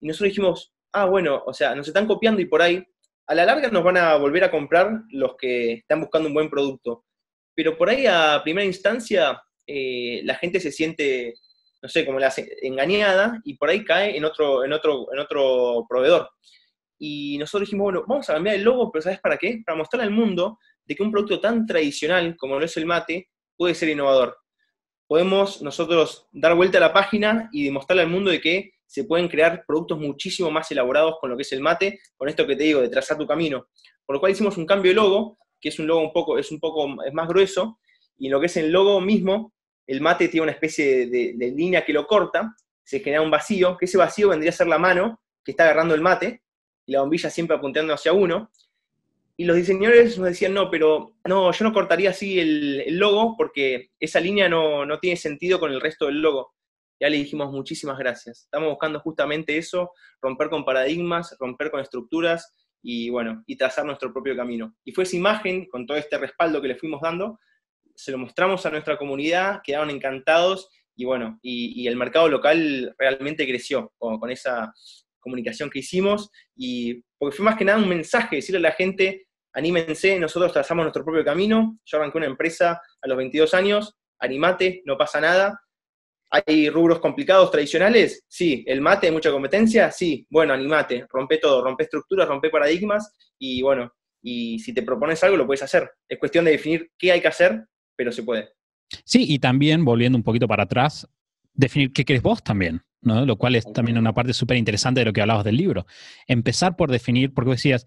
Y nosotros dijimos, ah, bueno, o sea, nos están copiando y por ahí a la larga nos van a volver a comprar los que están buscando un buen producto. Pero por ahí a primera instancia eh, la gente se siente, no sé, como la engañada y por ahí cae en otro, en otro, en otro proveedor. Y nosotros dijimos, bueno, vamos a cambiar el logo, pero ¿sabes para qué? Para mostrar al mundo de que un producto tan tradicional como lo es el mate puede ser innovador. Podemos nosotros dar vuelta a la página y demostrarle al mundo de que se pueden crear productos muchísimo más elaborados con lo que es el mate, con esto que te digo, de trazar tu camino. Por lo cual hicimos un cambio de logo, que es un logo un poco, es un poco más grueso, y en lo que es el logo mismo, el mate tiene una especie de, línea que lo corta, se genera un vacío, que ese vacío vendría a ser la mano que está agarrando el mate, y la bombilla siempre apuntando hacia uno, y los diseñadores nos decían, no, pero no, yo no cortaría así el, el logo porque esa línea no, no, tiene sentido con el resto del logo ya le dijimos muchísimas gracias. Estamos buscando justamente eso, romper con paradigmas, romper con estructuras y bueno, y trazar nuestro propio camino. Y fue esa imagen, con todo este respaldo que le fuimos dando, se lo mostramos a nuestra comunidad, quedaron encantados y bueno, y, el mercado local realmente creció con, esa comunicación que hicimos y porque fue más que nada un mensaje, decirle a la gente, anímense, nosotros trazamos nuestro propio camino, yo arranqué una empresa a los 22 años, animate, no pasa nada, ¿Hay rubros complicados tradicionales? Sí. ¿El mate? ¿Mucha competencia? Sí. Bueno, animate, rompe todo, rompe estructuras, rompe paradigmas y bueno, y si te propones algo lo puedes hacer. Es cuestión de definir qué hay que hacer, pero se puede. Sí, y también, volviendo un poquito para atrás, definir qué querés vos también, ¿no? Lo cual es también una parte súper interesante de lo que hablabas del libro. Empezar por definir, porque decías,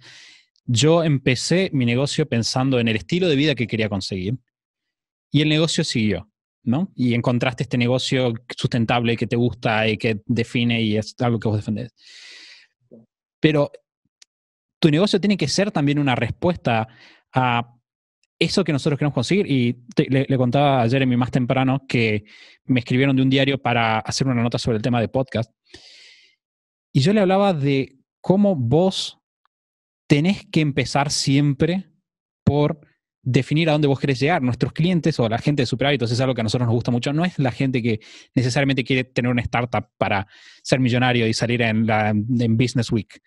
yo empecé mi negocio pensando en el estilo de vida que quería conseguir y el negocio siguió. ¿no? Y encontraste este negocio sustentable que te gusta y que define y es algo que vos defendés. Pero tu negocio tiene que ser también una respuesta a eso que nosotros queremos conseguir. Y le, le, contaba a Jeremy más temprano que me escribieron de un diario para hacer una nota sobre el tema de podcast. Y yo le hablaba de cómo vos tenés que empezar siempre por definir a dónde vos querés llegar. Nuestros clientes o la gente de superhábitos es algo que a nosotros nos gusta mucho. No es la gente que necesariamente quiere tener una startup para ser millonario y salir en, Business Week.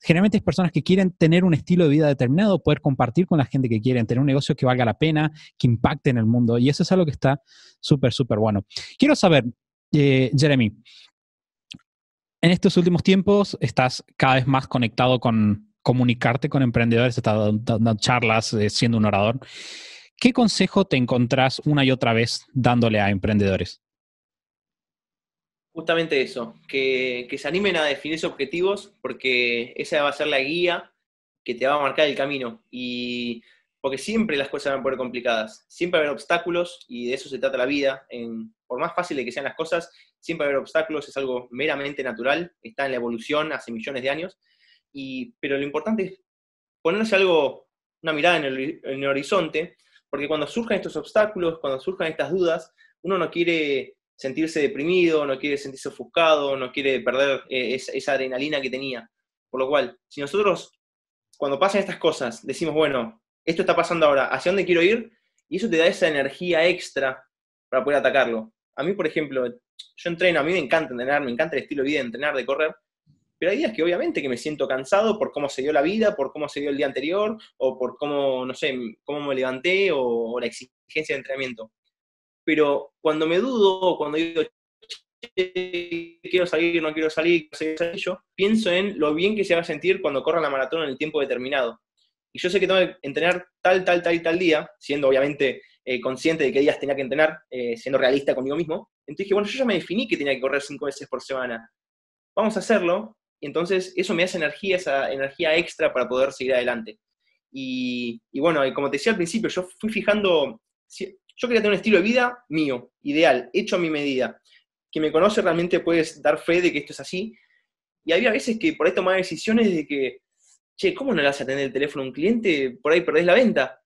Generalmente es personas que quieren tener un estilo de vida determinado, poder compartir con la gente que quieren, tener un negocio que valga la pena, que impacte en el mundo. Y eso es algo que está súper, súper bueno. Quiero saber, eh, Jeremy, en estos últimos tiempos estás cada vez más conectado con, comunicarte con emprendedores, estar dando charlas, eh, siendo un orador. ¿Qué consejo te encontrás una y otra vez dándole a emprendedores? Justamente eso, que, se animen a definir sus objetivos porque esa va a ser la guía que te va a marcar el camino. Y porque siempre las cosas van a poner complicadas, siempre va a haber obstáculos y de eso se trata la vida. En, por más fáciles que sean las cosas, siempre va a haber obstáculos, es algo meramente natural, está en la evolución hace millones de años. Y, pero lo importante es ponerse algo, una mirada en el, horizonte, porque cuando surjan estos obstáculos, cuando surjan estas dudas, uno no quiere sentirse deprimido, no quiere sentirse ofuscado, no quiere perder eh, esa, adrenalina que tenía. Por lo cual, si nosotros, cuando pasan estas cosas, decimos, bueno, esto está pasando ahora, ¿hacia dónde quiero ir? Y eso te da esa energía extra para poder atacarlo. A mí, por ejemplo, yo entreno, a mí me encanta entrenar, me encanta el estilo de vida de entrenar, de correr, pero hay días que obviamente que me siento cansado por cómo se dio la vida, por cómo se dio el día anterior, o por cómo, no sé, cómo me levanté, o, la exigencia de entrenamiento. Pero cuando me dudo, cuando digo, quiero salir, no quiero salir, yo pienso en lo bien que se va a sentir cuando corra la maratón en el tiempo determinado. Y yo sé que tengo que entrenar tal, tal, tal y tal día, siendo obviamente eh, consciente de qué días tenía que entrenar, eh, siendo realista conmigo mismo. Entonces dije, bueno, yo ya me definí que tenía que correr cinco veces por semana. Vamos a hacerlo, entonces eso me hace energía, esa energía extra para poder seguir adelante. Y, bueno, y como te decía al principio, yo fui fijando, yo quería tener un estilo de vida mío, ideal, hecho a mi medida. que me conoce realmente puedes dar fe de que esto es así. Y había veces que por ahí tomaba decisiones de que, che, ¿cómo no le vas a atender el teléfono a un cliente? Por ahí perdés la venta.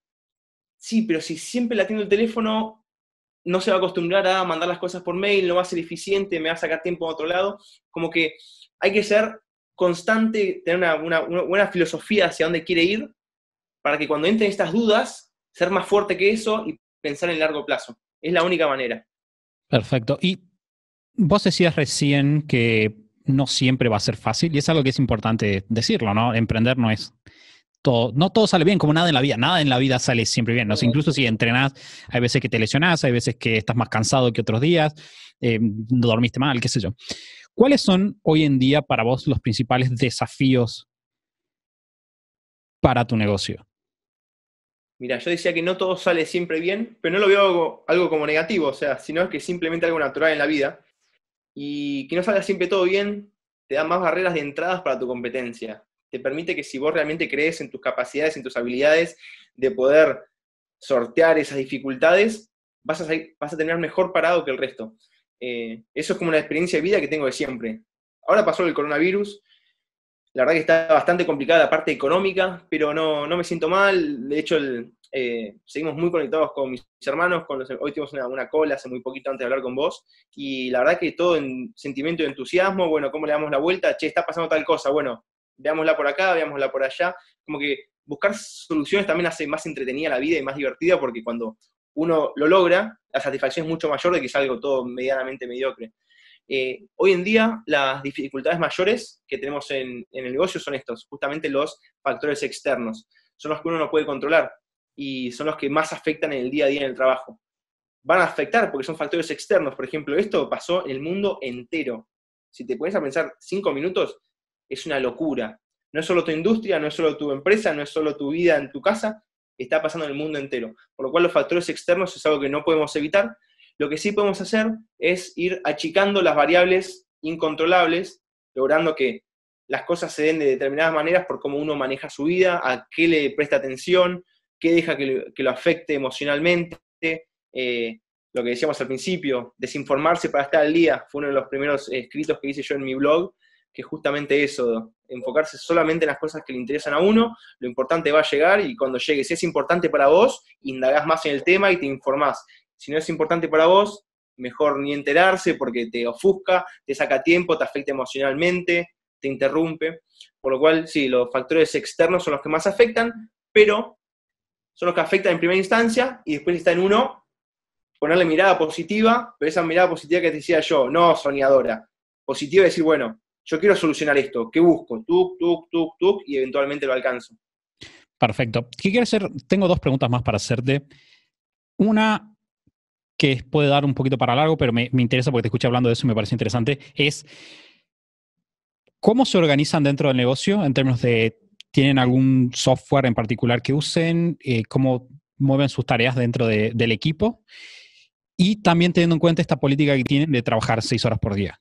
Sí, pero si siempre la atiendo el teléfono, no se va a acostumbrar a mandar las cosas por mail, no va a ser eficiente, me va a sacar tiempo a otro lado. Como que hay que ser constante, tener una, buena filosofía hacia dónde quiere ir, para que cuando entren estas dudas, ser más fuerte que eso y pensar en largo plazo. Es la única manera. Perfecto. Y vos decías recién que no siempre va a ser fácil, y es algo que es importante decirlo, ¿no? Emprender no es todo, no todo sale bien, como nada en la vida, nada en la vida sale siempre bien. ¿no? incluso si entrenás, hay veces que te lesionás, hay veces que estás más cansado que otros días, eh, dormiste mal, qué sé yo. ¿Cuáles son hoy en día para vos los principales desafíos para tu negocio? Mira, yo decía que no todo sale siempre bien, pero no lo veo algo, como negativo, o sea, sino que simplemente algo natural en la vida. Y que no salga siempre todo bien te da más barreras de entradas para tu competencia. Te permite que si vos realmente crees en tus capacidades, en tus habilidades, de poder sortear esas dificultades, vas a, tener mejor parado que el resto. Eh, eso es como una experiencia de vida que tengo de siempre. Ahora pasó el coronavirus, la verdad que está bastante complicada la parte económica, pero no, no me siento mal. De hecho, eh, seguimos muy conectados con mis hermanos, con los, hoy tuvimos una, una, cola hace muy poquito antes de hablar con vos, y la verdad que todo en sentimiento de entusiasmo, bueno, ¿cómo le damos la vuelta? Che, está pasando tal cosa, bueno, veámosla por acá, veámosla por allá, como que buscar soluciones también hace más entretenida la vida y más divertida, porque cuando uno lo logra, la satisfacción es mucho mayor de que es algo todo medianamente mediocre. Eh, hoy en día las dificultades mayores que tenemos en, en, el negocio son estos, justamente los factores externos. Son los que uno no puede controlar y son los que más afectan en el día a día en el trabajo. Van a afectar porque son factores externos. Por ejemplo, esto pasó en el mundo entero. Si te pones a pensar cinco minutos, es una locura. No es solo tu industria, no es solo tu empresa, no es solo tu vida en tu casa, está pasando en el mundo entero. Por lo cual los factores externos es algo que no podemos evitar. Lo que sí podemos hacer es ir achicando las variables incontrolables, logrando que las cosas se den de determinadas maneras por cómo uno maneja su vida, a qué le presta atención, qué deja que lo, afecte emocionalmente. Eh, lo que decíamos al principio, desinformarse para estar al día, fue uno de los primeros eh, escritos que hice yo en mi blog, que justamente eso, enfocarse solamente en las cosas que le interesan a uno, lo importante va a llegar y cuando llegue, si es importante para vos, indagás más en el tema y te informás. Si no es importante para vos, mejor ni enterarse porque te ofusca, te saca tiempo, te afecta emocionalmente, te interrumpe. Por lo cual, sí, los factores externos son los que más afectan, pero son los que afectan en primera instancia y después está en uno ponerle mirada positiva, pero esa mirada positiva que te decía yo, no soñadora. Positiva decir, bueno, yo quiero solucionar esto, ¿qué busco? Tuk, tuk, tuk, tuk, y eventualmente lo alcanzo. Perfecto. ¿Qué quiero hacer? Tengo dos preguntas más para hacerte. Una que puede dar un poquito para largo, pero me, interesa porque te escuché hablando de eso y me parece interesante, es cómo se organizan dentro del negocio en términos de, ¿tienen algún software en particular que usen? Eh, ¿Cómo mueven sus tareas dentro del equipo? Y también teniendo en cuenta esta política que tienen de trabajar seis horas por día.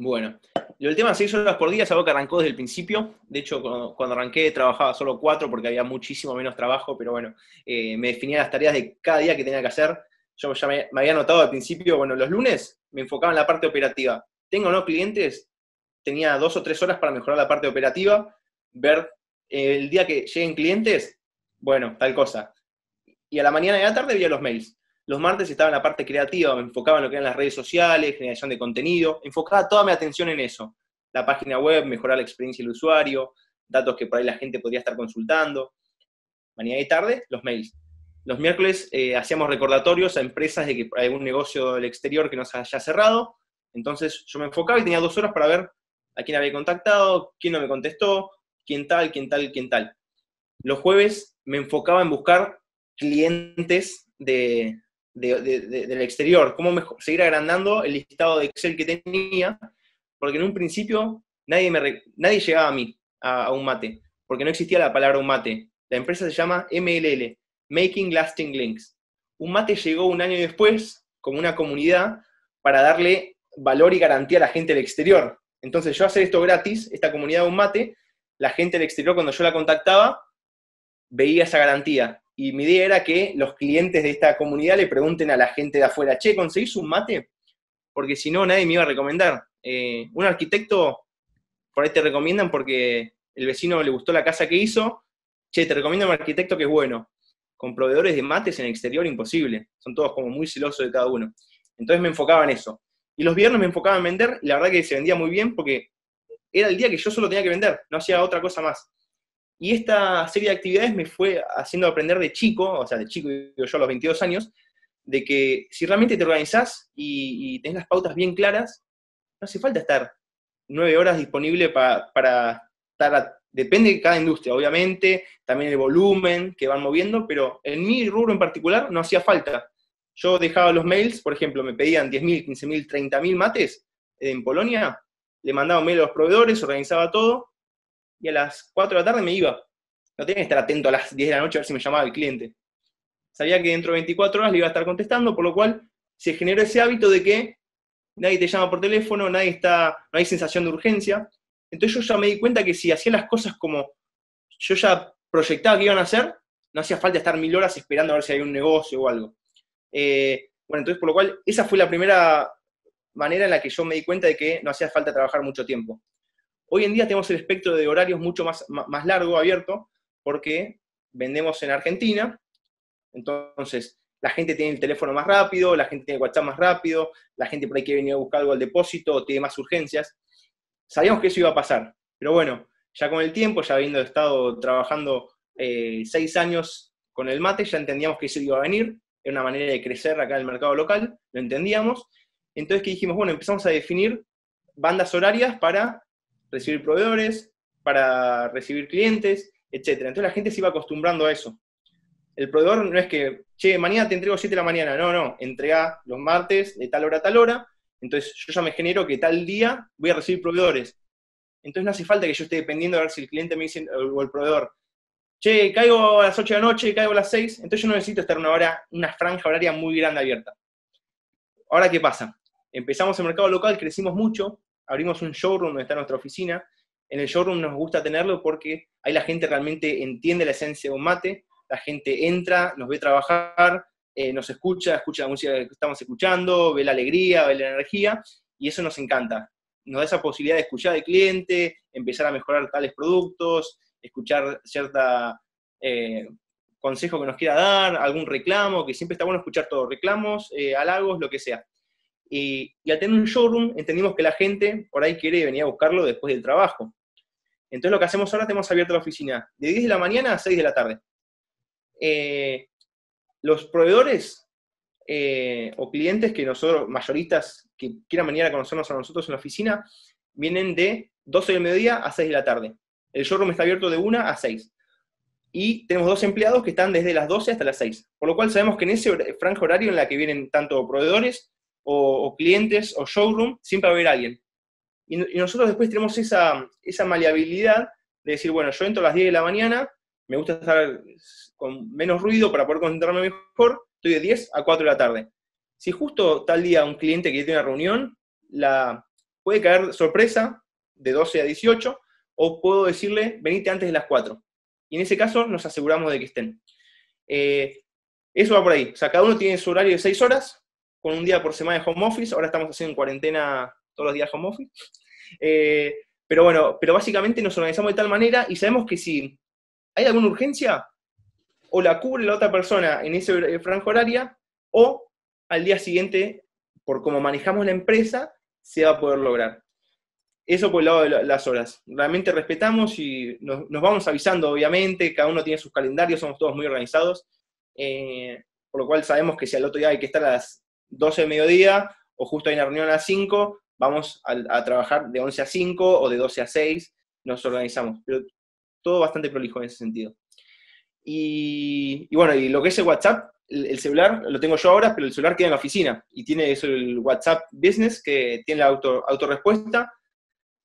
Bueno, el tema seis horas por día es algo que arrancó desde el principio. De hecho, cuando, arranqué trabajaba solo cuatro porque había muchísimo menos trabajo, pero bueno, eh, me definía las tareas de cada día que tenía que hacer. Yo ya me, había notado al principio, bueno, los lunes me enfocaba en la parte operativa. Tengo no clientes, tenía dos o tres horas para mejorar la parte operativa, ver eh, el día que lleguen clientes, bueno, tal cosa. Y a la mañana y a la tarde veía los mails. Los martes estaba en la parte creativa, me enfocaba en lo que eran las redes sociales, generación de contenido, enfocaba toda mi atención en eso. La página web, mejorar la experiencia del usuario, datos que por ahí la gente podría estar consultando. Mañana y tarde, los mails. Los miércoles eh, hacíamos recordatorios a empresas de que hay algún negocio del exterior que nos haya cerrado. Entonces yo me enfocaba y tenía dos horas para ver a quién había contactado, quién no me contestó, quién tal, quién tal, quién tal. Los jueves me enfocaba en buscar clientes de, del exterior, cómo seguir agrandando el listado de Excel que tenía, porque en un principio nadie, nadie llegaba a mí, a, un mate, porque no existía la palabra un mate. La empresa se llama MLL, Making Lasting Links. Un mate llegó un año después, como una comunidad, para darle valor y garantía a la gente del exterior. Entonces yo hacer esto gratis, esta comunidad de un mate, la gente del exterior cuando yo la contactaba, veía esa garantía y mi idea era que los clientes de esta comunidad le pregunten a la gente de afuera, che, ¿conseguís un mate? Porque si no, nadie me iba a recomendar. Eh, un arquitecto, por ahí te recomiendan porque el vecino le gustó la casa que hizo, che, te recomiendo un arquitecto que es bueno. Con proveedores de mates en el exterior, imposible. Son todos como muy celosos de cada uno. Entonces me enfocaba en eso. Y los viernes me enfocaba en vender, y la verdad que se vendía muy bien porque era el día que yo solo tenía que vender, no hacía otra cosa más. Y esta serie de actividades me fue haciendo aprender de chico, o sea, de chico, yo a los 22 años, de que si realmente te organizás y, tienes las pautas bien claras, no hace falta estar nueve horas disponible para, para estar, depende de cada industria, obviamente, también el volumen que van moviendo, pero en mi rubro en particular no hacía falta. Yo dejaba los mails, por ejemplo, me pedían 10.000, 15.000, 30.000 mates en Polonia, le mandaba un mail a los proveedores, organizaba todo, y a las 4 de la tarde me iba. No tenía que estar atento a las 10 de la noche a ver si me llamaba el cliente. Sabía que dentro de 24 horas le iba a estar contestando, por lo cual se generó ese hábito de que nadie te llama por teléfono, nadie está, no hay sensación de urgencia. Entonces yo ya me di cuenta que si hacía las cosas como yo ya proyectaba que iban a hacer, no hacía falta estar mil horas esperando a ver si había un negocio o algo. Eh, bueno, entonces por lo cual esa fue la primera manera en la que yo me di cuenta de que no hacía falta trabajar mucho tiempo. Hoy en día tenemos el espectro de horarios mucho más, más largo, abierto, porque vendemos en Argentina, entonces la gente tiene el teléfono más rápido, la gente tiene WhatsApp más rápido, la gente por ahí quiere venir a buscar algo al depósito, tiene más urgencias. Sabíamos que eso iba a pasar, pero bueno, ya con el tiempo, ya habiendo estado trabajando eh, seis años con el mate, ya entendíamos que eso iba a venir, era una manera de crecer acá en el mercado local, lo entendíamos. Entonces que dijimos, bueno, empezamos a definir bandas horarias para recibir proveedores, para recibir clientes, etc. Entonces la gente se iba acostumbrando a eso. El proveedor no es que, che, mañana te entrego 7 de la mañana, no, no, entrega los martes de tal hora a tal hora, entonces yo ya me genero que tal día voy a recibir proveedores. Entonces no hace falta que yo esté dependiendo a ver si el cliente me dice, o el proveedor, che, caigo a las 8 de la noche, caigo a las 6, entonces yo no necesito estar una hora, una franja horaria muy grande abierta. Ahora, ¿qué pasa? Empezamos el mercado local, crecimos mucho, abrimos un showroom donde está nuestra oficina. En el showroom nos gusta tenerlo porque ahí la gente realmente entiende la esencia de un mate, la gente entra, nos ve trabajar, eh, nos escucha, escucha la música que estamos escuchando, ve la alegría, ve la energía, y eso nos encanta. Nos da esa posibilidad de escuchar al cliente, empezar a mejorar tales productos, escuchar cierta eh, consejo que nos quiera dar, algún reclamo, que siempre está bueno escuchar todo, reclamos, eh, halagos, lo que sea. Y, al tener un showroom, entendimos que la gente por ahí quiere venir a buscarlo después del trabajo. Entonces lo que hacemos ahora, tenemos abierta la oficina de 10 de la mañana a 6 de la tarde. Eh, los proveedores eh, o clientes que nosotros, mayoristas, que quieran venir a conocernos a nosotros en la oficina, vienen de 12 del mediodía a 6 de la tarde. El showroom está abierto de 1 a 6. Y tenemos dos empleados que están desde las 12 hasta las 6. Por lo cual sabemos que en ese franja horario en la que vienen tanto proveedores o, clientes o showroom, siempre va a haber alguien. Y, nosotros después tenemos esa, esa, maleabilidad de decir, bueno, yo entro a las 10 de la mañana, me gusta estar con menos ruido para poder concentrarme mejor, estoy de 10 a 4 de la tarde. Si justo tal día un cliente que tiene una reunión, la, puede caer sorpresa de 12 a 18, o puedo decirle, venite antes de las 4. Y en ese caso nos aseguramos de que estén. Eh, eso va por ahí. O sea, cada uno tiene su horario de 6 horas, con un día por semana de home office, ahora estamos haciendo en cuarentena todos los días home office. Eh, pero bueno, pero básicamente nos organizamos de tal manera y sabemos que si hay alguna urgencia, o la cubre la otra persona en ese eh, franco horario, o al día siguiente, por cómo manejamos la empresa, se va a poder lograr. Eso por el lado de las horas. Realmente respetamos y nos, vamos avisando, obviamente, cada uno tiene sus calendarios, somos todos muy organizados, eh, por lo cual sabemos que si al otro día hay que estar a las 12 de mediodía o justo hay una reunión a las 5, vamos a, trabajar de 11 a 5 o de 12 a 6, nos organizamos, pero todo bastante prolijo en ese sentido. Y, bueno, y lo que es el WhatsApp, el, celular lo tengo yo ahora, pero el celular queda en la oficina y tiene eso el WhatsApp Business que tiene la auto, autorrespuesta.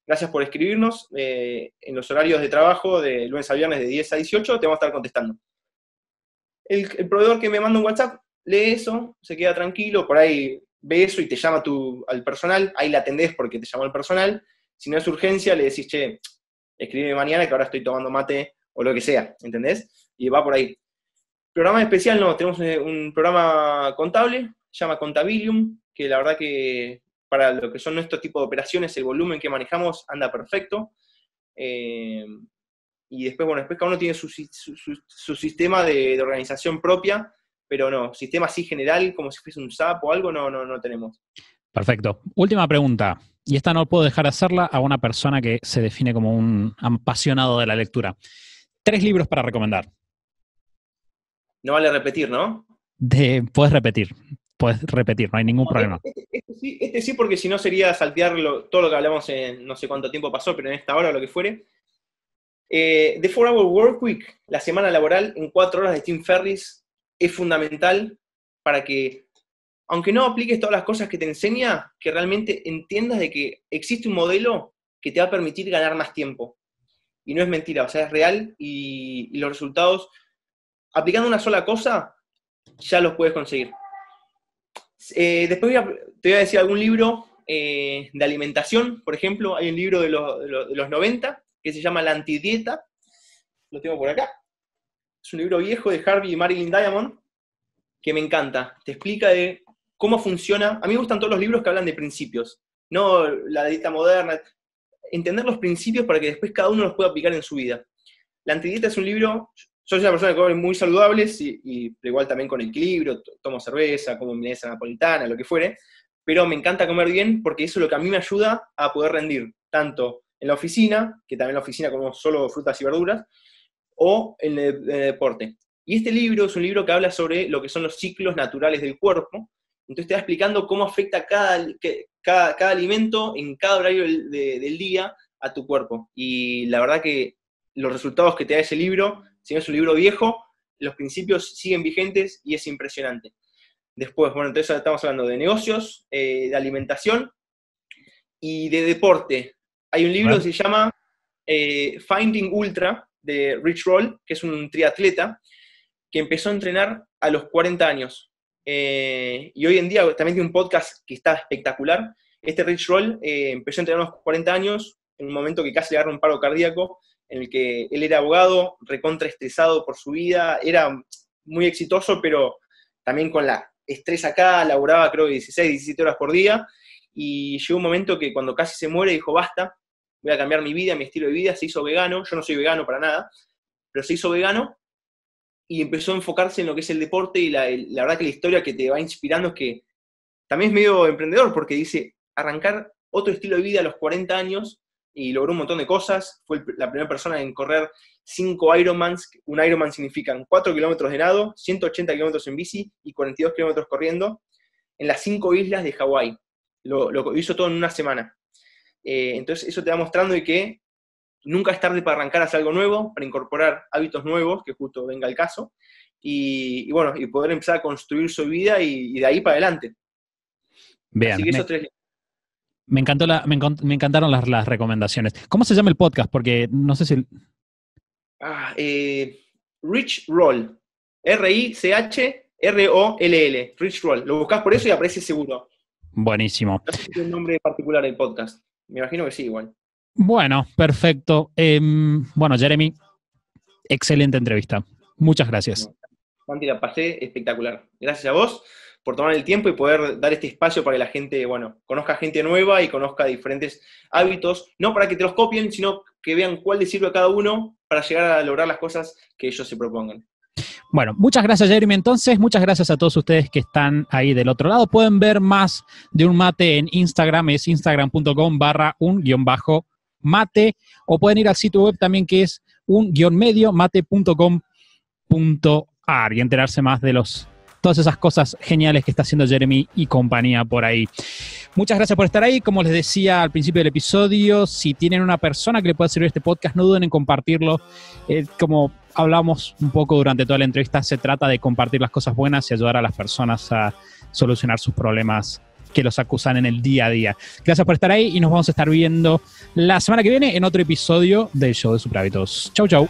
Gracias por escribirnos. Eh, en los horarios de trabajo de lunes a viernes de 10 a 18 te vamos a estar contestando. El, el proveedor que me manda un WhatsApp lee eso, se queda tranquilo, por ahí ve eso y te llama tu, al personal, ahí la atendés porque te llamó el personal, si no es urgencia le decís, che, escribe mañana que ahora estoy tomando mate o lo que sea, ¿entendés? Y va por ahí. Programa especial, no, tenemos eh, un programa contable, llama Contabilium, que la verdad que para lo que son nuestro tipo de operaciones, el volumen que manejamos anda perfecto. Eh, y después, bueno, después cada uno tiene su, sistema de, de organización propia, pero no, sistema así general, como si fuese un SAP o algo, no, no, no tenemos. Perfecto. Última pregunta, y esta no puedo dejar de hacerla a una persona que se define como un apasionado de la lectura. Tres libros para recomendar. No vale repetir, ¿no? puedes repetir, puedes repetir, no hay ningún problema. Este, este, este, este, sí, porque si no sería saltear todo lo que hablamos en no sé cuánto tiempo pasó, pero en esta hora o lo que fuere. Eh, The Four Hour Work Week, la semana laboral en cuatro horas de Tim Ferris, es fundamental para que, aunque no apliques todas las cosas que te enseña, que realmente entiendas de que existe un modelo que te va a permitir ganar más tiempo. Y no es mentira, o sea, es real y, los resultados, aplicando una sola cosa, ya los puedes conseguir. Eh, después te voy a decir algún libro eh, de alimentación, por ejemplo, hay un libro de, de los 90 que se llama La antidieta, lo tengo por acá, es un libro viejo de Harvey y Marilyn Diamond, que me encanta. Te explica de cómo funciona. A mí me gustan todos los libros que hablan de principios, no la dieta moderna. Entender los principios para que después cada uno los pueda aplicar en su vida. La antidieta es un libro, yo soy una persona que come muy saludables, y, igual también con equilibrio, tomo cerveza, como milanesa napolitana, lo que fuere, pero me encanta comer bien porque eso es lo que a mí me ayuda a poder rendir, tanto en la oficina, que también en la oficina como solo frutas y verduras, o en el, deporte. Y este libro es un libro que habla sobre lo que son los ciclos naturales del cuerpo. Entonces te va explicando cómo afecta cada, alimento en cada horario del, día a tu cuerpo. Y la verdad que los resultados que te da ese libro, si no es un libro viejo, los principios siguen vigentes y es impresionante. Después, bueno, entonces estamos hablando de negocios, eh, de alimentación y de deporte. Hay un libro que se llama eh, Finding Ultra, de Rich Roll, que es un triatleta, que empezó a entrenar a los 40 años. Eh, y hoy en día también tiene un podcast que está espectacular. Este Rich Roll eh, empezó a entrenar a los 40 años, en un momento que casi le agarra un paro cardíaco, en el que él era abogado, recontraestresado por su vida, era muy exitoso, pero también con la estrés acá, laburaba creo 16, 17 horas por día, y llegó un momento que cuando casi se muere dijo, basta, voy a cambiar mi vida, mi estilo de vida, se hizo vegano, yo no soy vegano para nada, pero se hizo vegano y empezó a enfocarse en lo que es el deporte y la, verdad que la historia que te va inspirando es que también es medio emprendedor porque dice, arrancar otro estilo de vida a los 40 años y logró un montón de cosas. Fue la primera persona en correr 5 Ironmans. Un Ironman significan 4 kilómetros de nado, 180 kilómetros en bici y 42 kilómetros corriendo en las 5 islas de Hawái. Lo, lo, hizo todo en una semana. Eh, entonces eso te va mostrando de que nunca es tarde para arrancar hacia algo nuevo, para incorporar hábitos nuevos, que justo venga el caso, y, bueno, y poder empezar a construir su vida y, de ahí para adelante. Vean, me, encantaron las, recomendaciones. ¿Cómo se llama el podcast? Porque no sé si... Ah, eh, Rich Roll. R-I-C-H-R-O-L-L. Rich Roll. Lo buscas por eso y aparece seguro. Buenísimo. No es un nombre particular del podcast. Me imagino que sí, igual. Bueno, perfecto. Em, bueno, Jeremy, excelente entrevista. Muchas gracias. Santi, la pasé espectacular. Gracias a vos por tomar el tiempo y poder dar este espacio para que la gente, bueno, conozca gente nueva y conozca diferentes hábitos, no para que te los copien, sino que vean cuál les sirve a cada uno para llegar a lograr las cosas que ellos se propongan. Bueno, muchas gracias, Jeremy. Entonces, muchas gracias a todos ustedes que están ahí del otro lado. Pueden ver más de un mate en Instagram, es instagram.com barra un guión bajo mate, o pueden ir al sitio web también que es un guión medio mate.com.ar y enterarse más de los todas esas cosas geniales que está haciendo Jeremy y compañía por ahí. Muchas gracias por estar ahí. Como les decía al principio del episodio, si tienen una persona que le pueda servir este podcast, no duden en compartirlo. Eh, como hablamos un poco durante toda la entrevista, se trata de compartir las cosas buenas y ayudar a las personas a solucionar sus problemas que los acusan en el día a día. Gracias por estar ahí y nos vamos a estar viendo la semana que viene en otro episodio del Show de Superhábitos. Chau, chau.